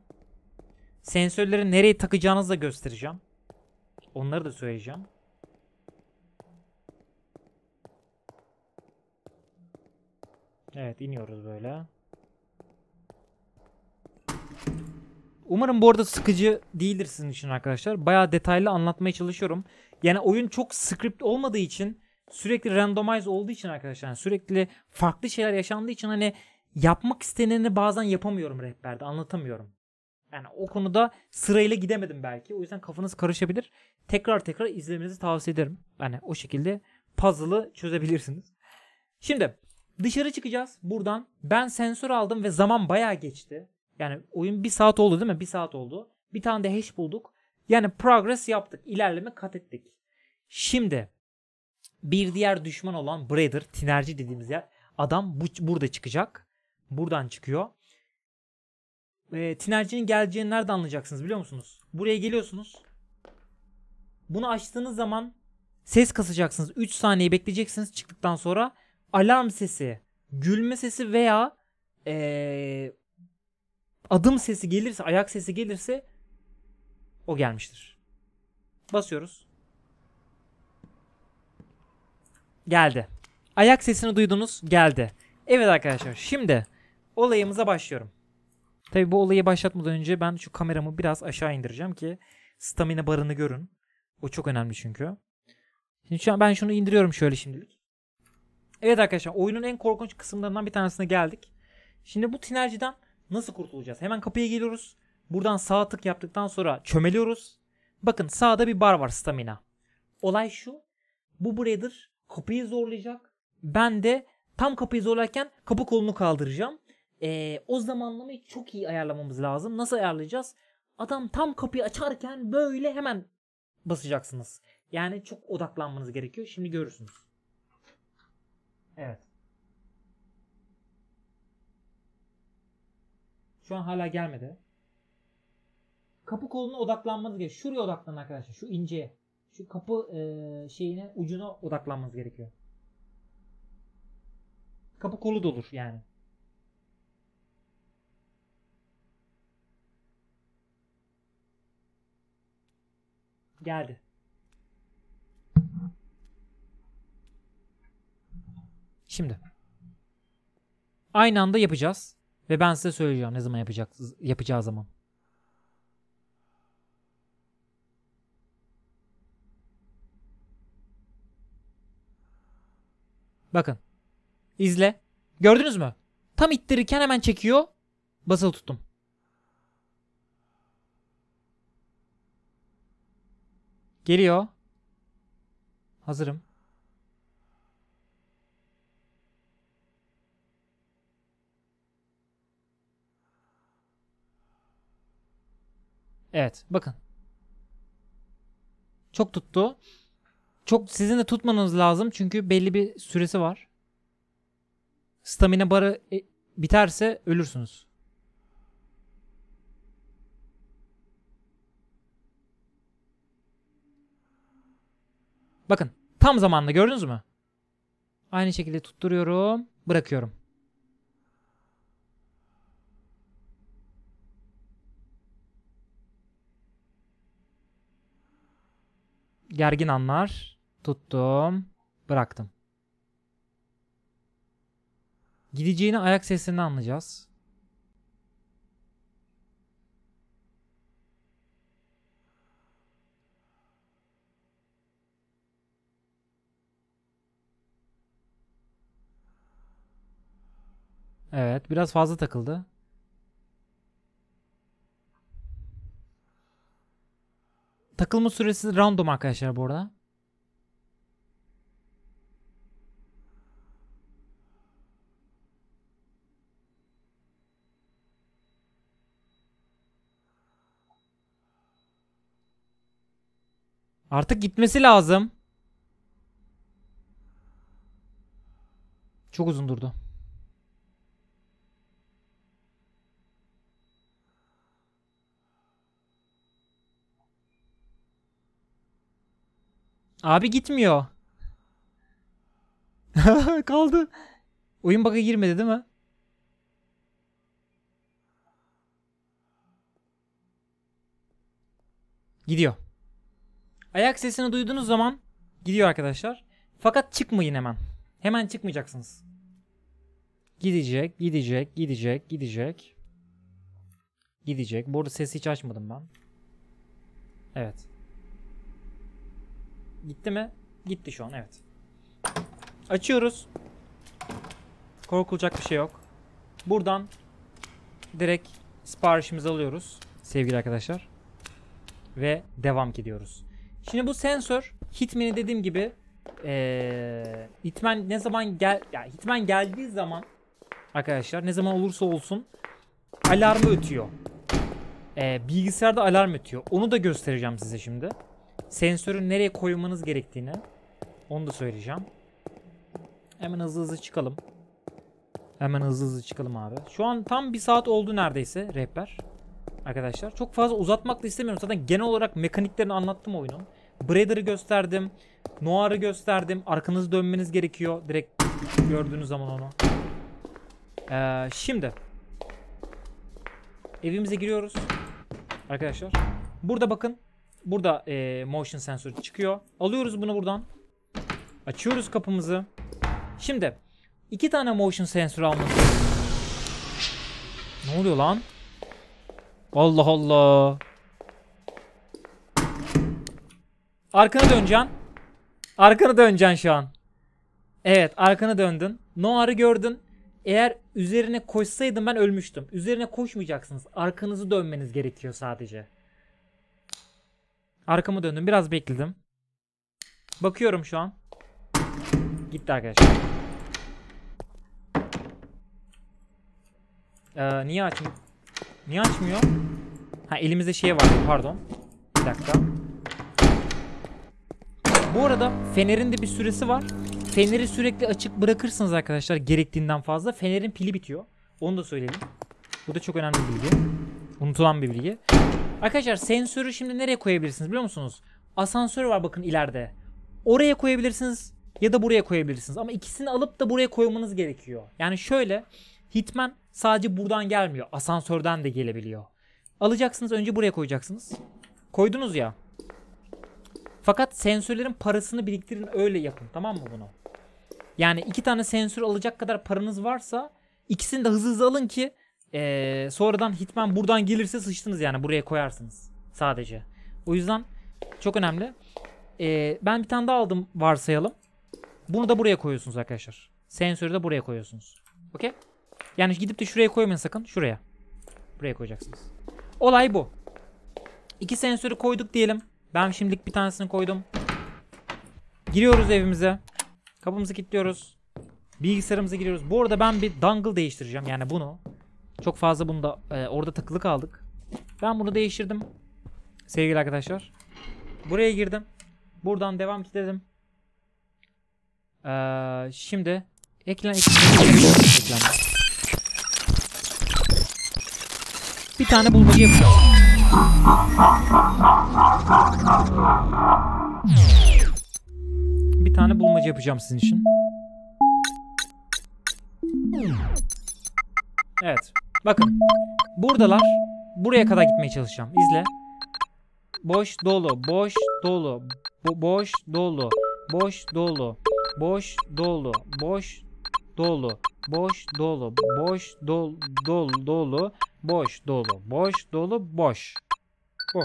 Speaker 1: Sensörleri nereye takacağınızı da göstereceğim. Onları da söyleyeceğim. Evet iniyoruz böyle. Umarım bu arada sıkıcı değildir sizin için arkadaşlar. Bayağı detaylı anlatmaya çalışıyorum. Yani oyun çok script olmadığı için sürekli randomize olduğu için arkadaşlar yani sürekli farklı şeyler yaşandığı için hani yapmak isteneni bazen yapamıyorum rehberde anlatamıyorum. Yani o konuda sırayla gidemedim belki. O yüzden kafanız karışabilir. Tekrar tekrar izlemenizi tavsiye ederim. Yani o şekilde puzzle'ı çözebilirsiniz. Şimdi dışarı çıkacağız buradan. Ben sensör aldım ve zaman bayağı geçti. Yani oyun bir saat oldu değil mi? Bir saat oldu. Bir tane de hash bulduk. Yani progress yaptık. İlerleme kat ettik. Şimdi bir diğer düşman olan Brader, tinerci dediğimiz yer. Adam bu, burada çıkacak. Buradan çıkıyor. E, tinercinin geleceğini nerede anlayacaksınız biliyor musunuz? Buraya geliyorsunuz. Bunu açtığınız zaman ses kasacaksınız. 3 saniye bekleyeceksiniz çıktıktan sonra. Alarm sesi, gülme sesi veya e, adım sesi gelirse, ayak sesi gelirse o gelmiştir. Basıyoruz. Geldi. Ayak sesini duydunuz, geldi. Evet arkadaşlar, şimdi olayımıza başlıyorum. Tabi bu olayı başlatmadan önce ben şu kameramı biraz aşağı indireceğim ki stamina barını görün. O çok önemli çünkü. Şimdi şu an ben şunu indiriyorum şöyle şimdilik. Evet arkadaşlar oyunun en korkunç kısımlarından bir tanesine geldik. Şimdi bu tinerciden nasıl kurtulacağız? Hemen kapıya geliyoruz. Buradan sağ tık yaptıktan sonra çömeliyoruz. Bakın sağda bir bar var stamina. Olay şu. Bu Brader kapıyı zorlayacak. Ben de tam kapıyı zorlarken kapı kolunu kaldıracağım. E, o zamanlamayı çok iyi ayarlamamız lazım. Nasıl ayarlayacağız? Adam tam kapıyı açarken böyle hemen basacaksınız. Yani çok odaklanmanız gerekiyor. Şimdi görürsünüz. Evet. Şu an hala gelmedi. Kapı koluna odaklanmanız gerekiyor. Şuraya odaklanın arkadaşlar. Şu inceye. Şu kapı e, şeyine ucuna odaklanmanız gerekiyor. Kapı kolu dolur yani. Geldi. Şimdi. Aynı anda yapacağız. Ve ben size söyleyeceğim ne zaman yapacağız yapacağı zaman. Bakın. İzle. Gördünüz mü? Tam ittirirken hemen çekiyor. Basılı tuttum. Geliyor. Hazırım. Evet bakın. Çok tuttu. Çok sizin de tutmanız lazım çünkü belli bir süresi var. Stamina barı e, biterse ölürsünüz. Bakın tam zamanlı gördünüz mü? Aynı şekilde tutturuyorum. Bırakıyorum. Gergin anlar. Tuttum. Bıraktım. Gideceğini ayak sesinden anlayacağız. Evet biraz fazla takıldı. Takılma süresi random arkadaşlar bu arada. Artık gitmesi lazım. Çok uzun durdu. Abi gitmiyor. *laughs* Kaldı. Oyun bug'a girmedi değil mi? Gidiyor. Ayak sesini duyduğunuz zaman gidiyor arkadaşlar. Fakat çıkmayın hemen. Hemen çıkmayacaksınız. Gidecek, gidecek, gidecek, gidecek. Gidecek. Bu arada sesi hiç açmadım ben. Evet. Gitti mi? Gitti şu an evet. Açıyoruz. Korkulacak bir şey yok. Buradan direkt siparişimizi alıyoruz sevgili arkadaşlar. Ve devam gidiyoruz. Şimdi bu sensör Hitman'i dediğim gibi ee, Hitman ne zaman gel yani Hitman geldiği zaman arkadaşlar ne zaman olursa olsun alarmı ötüyor. E, bilgisayarda alarm ötüyor. Onu da göstereceğim size şimdi sensörü nereye koymanız gerektiğini onu da söyleyeceğim. Hemen hızlı hızlı çıkalım. Hemen hızlı hızlı çıkalım abi. Şu an tam bir saat oldu neredeyse rehber. Arkadaşlar çok fazla uzatmak da istemiyorum. Zaten genel olarak mekaniklerini anlattım oyunun. Brader'ı gösterdim. Noir'ı gösterdim. Arkanızı dönmeniz gerekiyor. Direkt gördüğünüz zaman onu. Ee, şimdi. Evimize giriyoruz. Arkadaşlar. Burada bakın Burada e, motion sensor çıkıyor. Alıyoruz bunu buradan. Açıyoruz kapımızı. Şimdi iki tane motion sensor almak. Ne oluyor lan? Allah Allah. Arkana döneceksin. Arkana döneceksin şu an. Evet arkana döndün. Noir'ı gördün. Eğer üzerine koşsaydım ben ölmüştüm. Üzerine koşmayacaksınız. Arkanızı dönmeniz gerekiyor sadece. Arkamı döndüm. Biraz bekledim. Bakıyorum şu an. Gitti arkadaşlar. Ee, niye açmıyor? Niye açmıyor? Ha elimizde şey var. Pardon. Bir dakika. Bu arada fenerin de bir süresi var. Feneri sürekli açık bırakırsınız arkadaşlar gerektiğinden fazla fenerin pili bitiyor. Onu da söyleyelim. Bu da çok önemli bir bilgi. Unutulan bir bilgi. Arkadaşlar sensörü şimdi nereye koyabilirsiniz biliyor musunuz? Asansör var bakın ileride. Oraya koyabilirsiniz ya da buraya koyabilirsiniz. Ama ikisini alıp da buraya koymanız gerekiyor. Yani şöyle Hitman sadece buradan gelmiyor. Asansörden de gelebiliyor. Alacaksınız önce buraya koyacaksınız. Koydunuz ya. Fakat sensörlerin parasını biriktirin öyle yapın tamam mı bunu? Yani iki tane sensör alacak kadar paranız varsa ikisini de hızlı hızlı alın ki ee, sonradan Hitman buradan gelirse sıçtınız yani buraya koyarsınız sadece. O yüzden çok önemli. Ee, ben bir tane daha aldım varsayalım. Bunu da buraya koyuyorsunuz arkadaşlar. Sensörü de buraya koyuyorsunuz. Okey? Yani gidip de şuraya koymayın sakın. Şuraya. Buraya koyacaksınız. Olay bu. İki sensörü koyduk diyelim. Ben şimdilik bir tanesini koydum. Giriyoruz evimize. Kapımızı kilitliyoruz. Bilgisayarımıza giriyoruz. Bu arada ben bir dangle değiştireceğim. Yani bunu. Çok fazla bunda e, orada takılı kaldık. Ben bunu değiştirdim. Sevgili arkadaşlar. Buraya girdim. Buradan devam ki dedim. Ee, şimdi eklen eklen. Bir tane bulmaca yapacağım. Bir tane bulmaca yapacağım sizin için. Evet. Bakın. Buradalar. Buraya kadar gitmeye çalışacağım. İzle. Boş dolu. Boş dolu. Bo boş dolu. Boş dolu. Boş dolu. Boş dolu. Boş dolu. Boş dol dol dolu. Boş dolu. Boş dolu. Boş. Bu. Oh.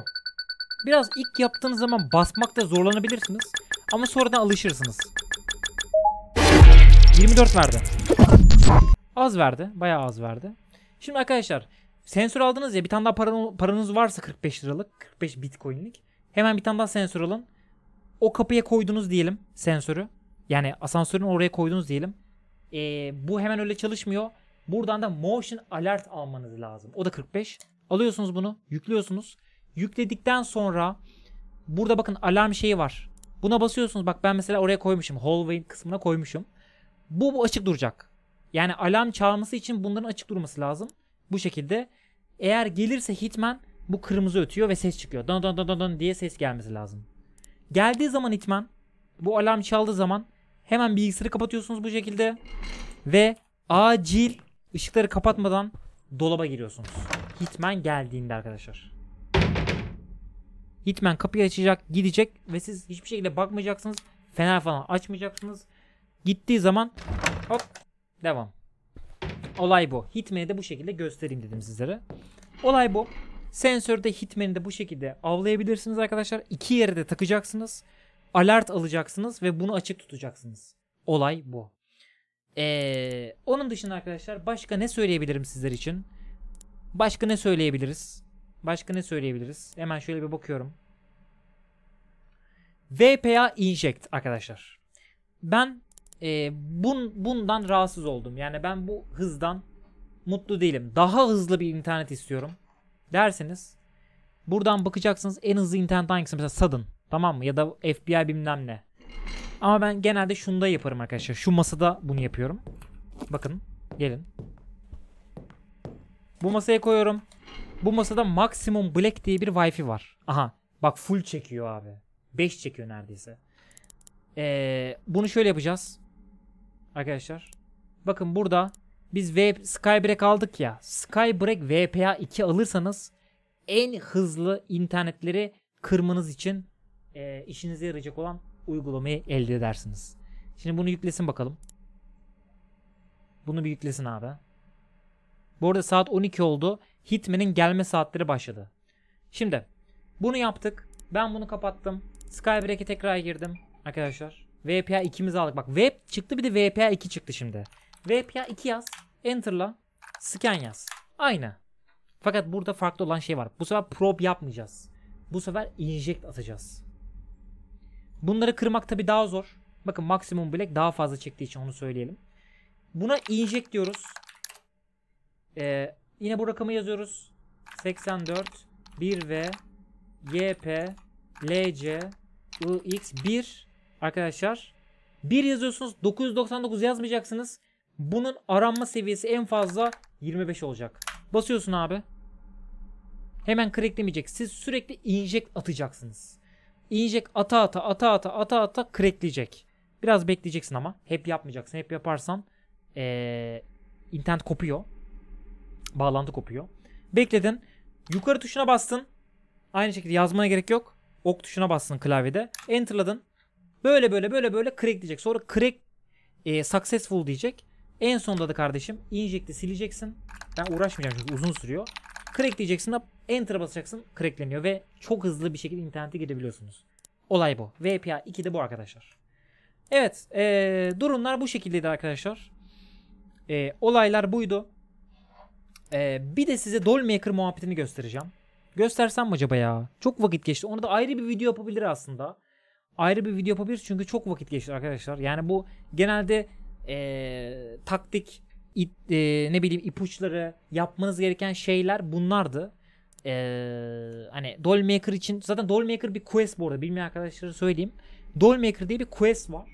Speaker 1: Biraz ilk yaptığınız zaman basmakta zorlanabilirsiniz. Ama sonradan alışırsınız. 24 verdi. Az verdi. Bayağı az verdi. Şimdi arkadaşlar sensör aldınız ya bir tane daha paran, paranız varsa 45 liralık 45 bitcoinlik hemen bir tane daha sensör alın. O kapıya koydunuz diyelim sensörü. Yani asansörün oraya koydunuz diyelim. Ee, bu hemen öyle çalışmıyor. Buradan da motion alert almanız lazım. O da 45. Alıyorsunuz bunu, yüklüyorsunuz. Yükledikten sonra burada bakın alarm şeyi var. Buna basıyorsunuz. Bak ben mesela oraya koymuşum. Hallway kısmına koymuşum. Bu, bu açık duracak. Yani alarm çalması için bunların açık durması lazım. Bu şekilde eğer gelirse Hitman bu kırmızı ötüyor ve ses çıkıyor. Don don don don, don diye ses gelmesi lazım. Geldiği zaman Hitman bu alarm çaldığı zaman hemen bilgisayarı kapatıyorsunuz bu şekilde ve acil ışıkları kapatmadan dolaba giriyorsunuz. Hitman geldiğinde arkadaşlar. Hitman kapıyı açacak, gidecek ve siz hiçbir şekilde bakmayacaksınız. Fener falan açmayacaksınız. Gittiği zaman hop Devam. Olay bu. Hitman'i de bu şekilde göstereyim dedim sizlere. Olay bu. Sensörde Hitman'i de bu şekilde avlayabilirsiniz arkadaşlar. İki yere de takacaksınız. Alert alacaksınız ve bunu açık tutacaksınız. Olay bu. Ee, onun dışında arkadaşlar başka ne söyleyebilirim sizler için? Başka ne söyleyebiliriz? Başka ne söyleyebiliriz? Hemen şöyle bir bakıyorum. VPA Inject arkadaşlar. Ben e, bun, bundan rahatsız oldum. Yani ben bu hızdan mutlu değilim. Daha hızlı bir internet istiyorum derseniz buradan bakacaksınız en hızlı internet hangisi? Mesela Sadın, tamam mı? Ya da FBI bilmem ne. Ama ben genelde şunda yaparım arkadaşlar. Şu masada bunu yapıyorum. Bakın gelin. Bu masaya koyuyorum. Bu masada maksimum black diye bir wifi var. Aha bak full çekiyor abi. 5 çekiyor neredeyse. Ee, bunu şöyle yapacağız. Arkadaşlar. Bakın burada biz v Skybreak aldık ya. Skybreak VPA 2 alırsanız en hızlı internetleri kırmanız için e, işinize yarayacak olan uygulamayı elde edersiniz. Şimdi bunu yüklesin bakalım. Bunu bir yüklesin abi. Bu arada saat 12 oldu. Hitman'in gelme saatleri başladı. Şimdi bunu yaptık. Ben bunu kapattım. Skybreak'e tekrar girdim arkadaşlar. VPA 2'mizi aldık. Bak web çıktı bir de VPA 2 çıktı şimdi. VPA 2 yaz. Enter'la scan yaz. Aynı. Fakat burada farklı olan şey var. Bu sefer probe yapmayacağız. Bu sefer inject atacağız. Bunları kırmak tabi daha zor. Bakın maksimum black daha fazla çektiği için onu söyleyelim. Buna inject diyoruz. Ee, yine bu rakamı yazıyoruz. 84 1 ve yp lc ix 1 Arkadaşlar bir yazıyorsunuz 999 yazmayacaksınız. Bunun aranma seviyesi en fazla 25 olacak. Basıyorsun abi. Hemen kreklemeyecek Siz sürekli inject atacaksınız. Inject ata ata ata ata ata ata krekleyecek Biraz bekleyeceksin ama. Hep yapmayacaksın. Hep yaparsan ee, internet kopuyor. Bağlantı kopuyor. Bekledin. Yukarı tuşuna bastın. Aynı şekilde yazmana gerek yok. Ok tuşuna bastın klavyede. Enter'ladın. Böyle böyle böyle böyle crack diyecek. Sonra crack e, successful diyecek. En sonunda da kardeşim inject'i sileceksin. Ben uğraşmayacağım çünkü uzun sürüyor. Crack diyeceksin. enter basacaksın. Crackleniyor ve çok hızlı bir şekilde internete gidebiliyorsunuz. Olay bu. VPA 2 de bu arkadaşlar. Evet. E, durumlar bu şekildeydi arkadaşlar. E, olaylar buydu. E, bir de size Dollmaker muhabbetini göstereceğim. Göstersem mi acaba ya? Çok vakit geçti. Onu da ayrı bir video yapabilir aslında ayrı bir video yapabiliriz çünkü çok vakit geçti arkadaşlar. Yani bu genelde ee, taktik, it, e, ne bileyim ipuçları, yapmanız gereken şeyler bunlardı. E, hani Dollmaker için zaten Dollmaker bir quest bu arada bilmeyen arkadaşlara söyleyeyim. Dollmaker diye bir quest var.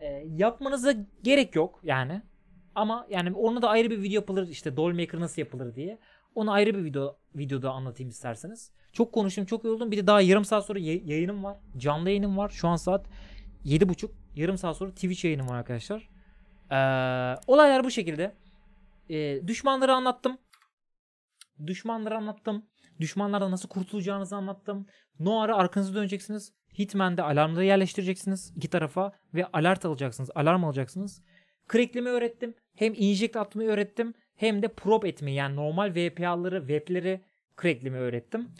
Speaker 1: E, yapmanıza gerek yok yani. Ama yani onunla da ayrı bir video yapılır işte Dollmaker nasıl yapılır diye. Onu ayrı bir video videoda anlatayım isterseniz. Çok konuştum, çok yoruldum. Bir de daha yarım saat sonra yayınım var. Canlı yayınım var. Şu an saat 7.30. Yarım saat sonra Twitch yayınım var arkadaşlar. Ee, olaylar bu şekilde. Ee, düşmanları anlattım. Düşmanları anlattım. Düşmanlardan nasıl kurtulacağınızı anlattım. Noir'a arkanızı döneceksiniz. Hitman'de alarmları yerleştireceksiniz iki tarafa ve alert alacaksınız. Alarm alacaksınız. Cracklemeyi öğrettim. Hem inject atmayı öğrettim hem de prop etmeyi yani normal VPA'ları, web'leri cracklimi öğrettim.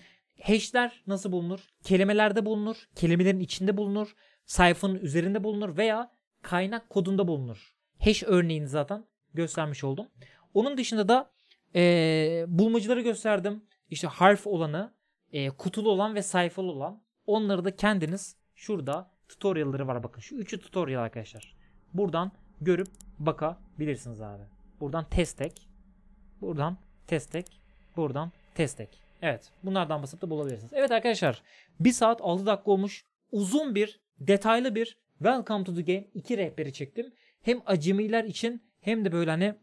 Speaker 1: Hash'ler nasıl bulunur? Kelimelerde bulunur, kelimelerin içinde bulunur, sayfanın üzerinde bulunur veya kaynak kodunda bulunur. Hash örneğini zaten göstermiş oldum. Onun dışında da e, bulmacaları gösterdim. İşte harf olanı, e, kutulu olan ve sayfalı olan. Onları da kendiniz şurada tutorialları var bakın. Şu üçü tutorial arkadaşlar. Buradan görüp bakabilirsiniz abi. Buradan testek. Buradan testek. Buradan testek. Evet bunlardan basıp da bulabilirsiniz. Evet arkadaşlar 1 saat 6 dakika olmuş. Uzun bir detaylı bir Welcome to the Game 2 rehberi çektim. Hem acemiler için hem de böyle hani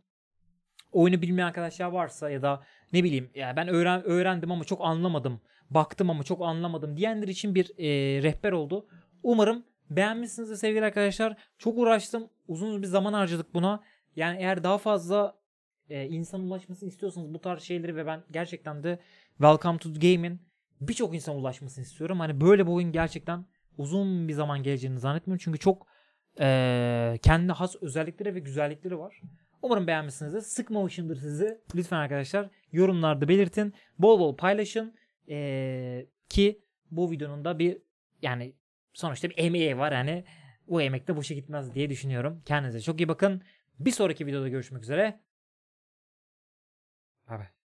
Speaker 1: oyunu bilmeyen arkadaşlar varsa ya da ne bileyim ya ben öğren öğrendim ama çok anlamadım. Baktım ama çok anlamadım diyenler için bir e, rehber oldu. Umarım beğenmişsinizdir sevgili arkadaşlar. Çok uğraştım. Uzun bir zaman harcadık buna. Yani eğer daha fazla e, insan ulaşmasını istiyorsanız bu tarz şeyleri ve ben gerçekten de Welcome to the Game'in birçok insan ulaşmasını istiyorum. Hani böyle bir oyun gerçekten uzun bir zaman geleceğini zannetmiyorum. Çünkü çok e, kendi has özellikleri ve güzellikleri var. Umarım beğenmişsinizdir. Sıkmamışımdır sizi. Lütfen arkadaşlar yorumlarda belirtin. Bol bol paylaşın. E, ki bu videonun da bir yani sonuçta bir emeği var. Yani bu emek de boşa gitmez diye düşünüyorum. Kendinize çok iyi bakın. Bir sonraki videoda görüşmek üzere. Bay bay.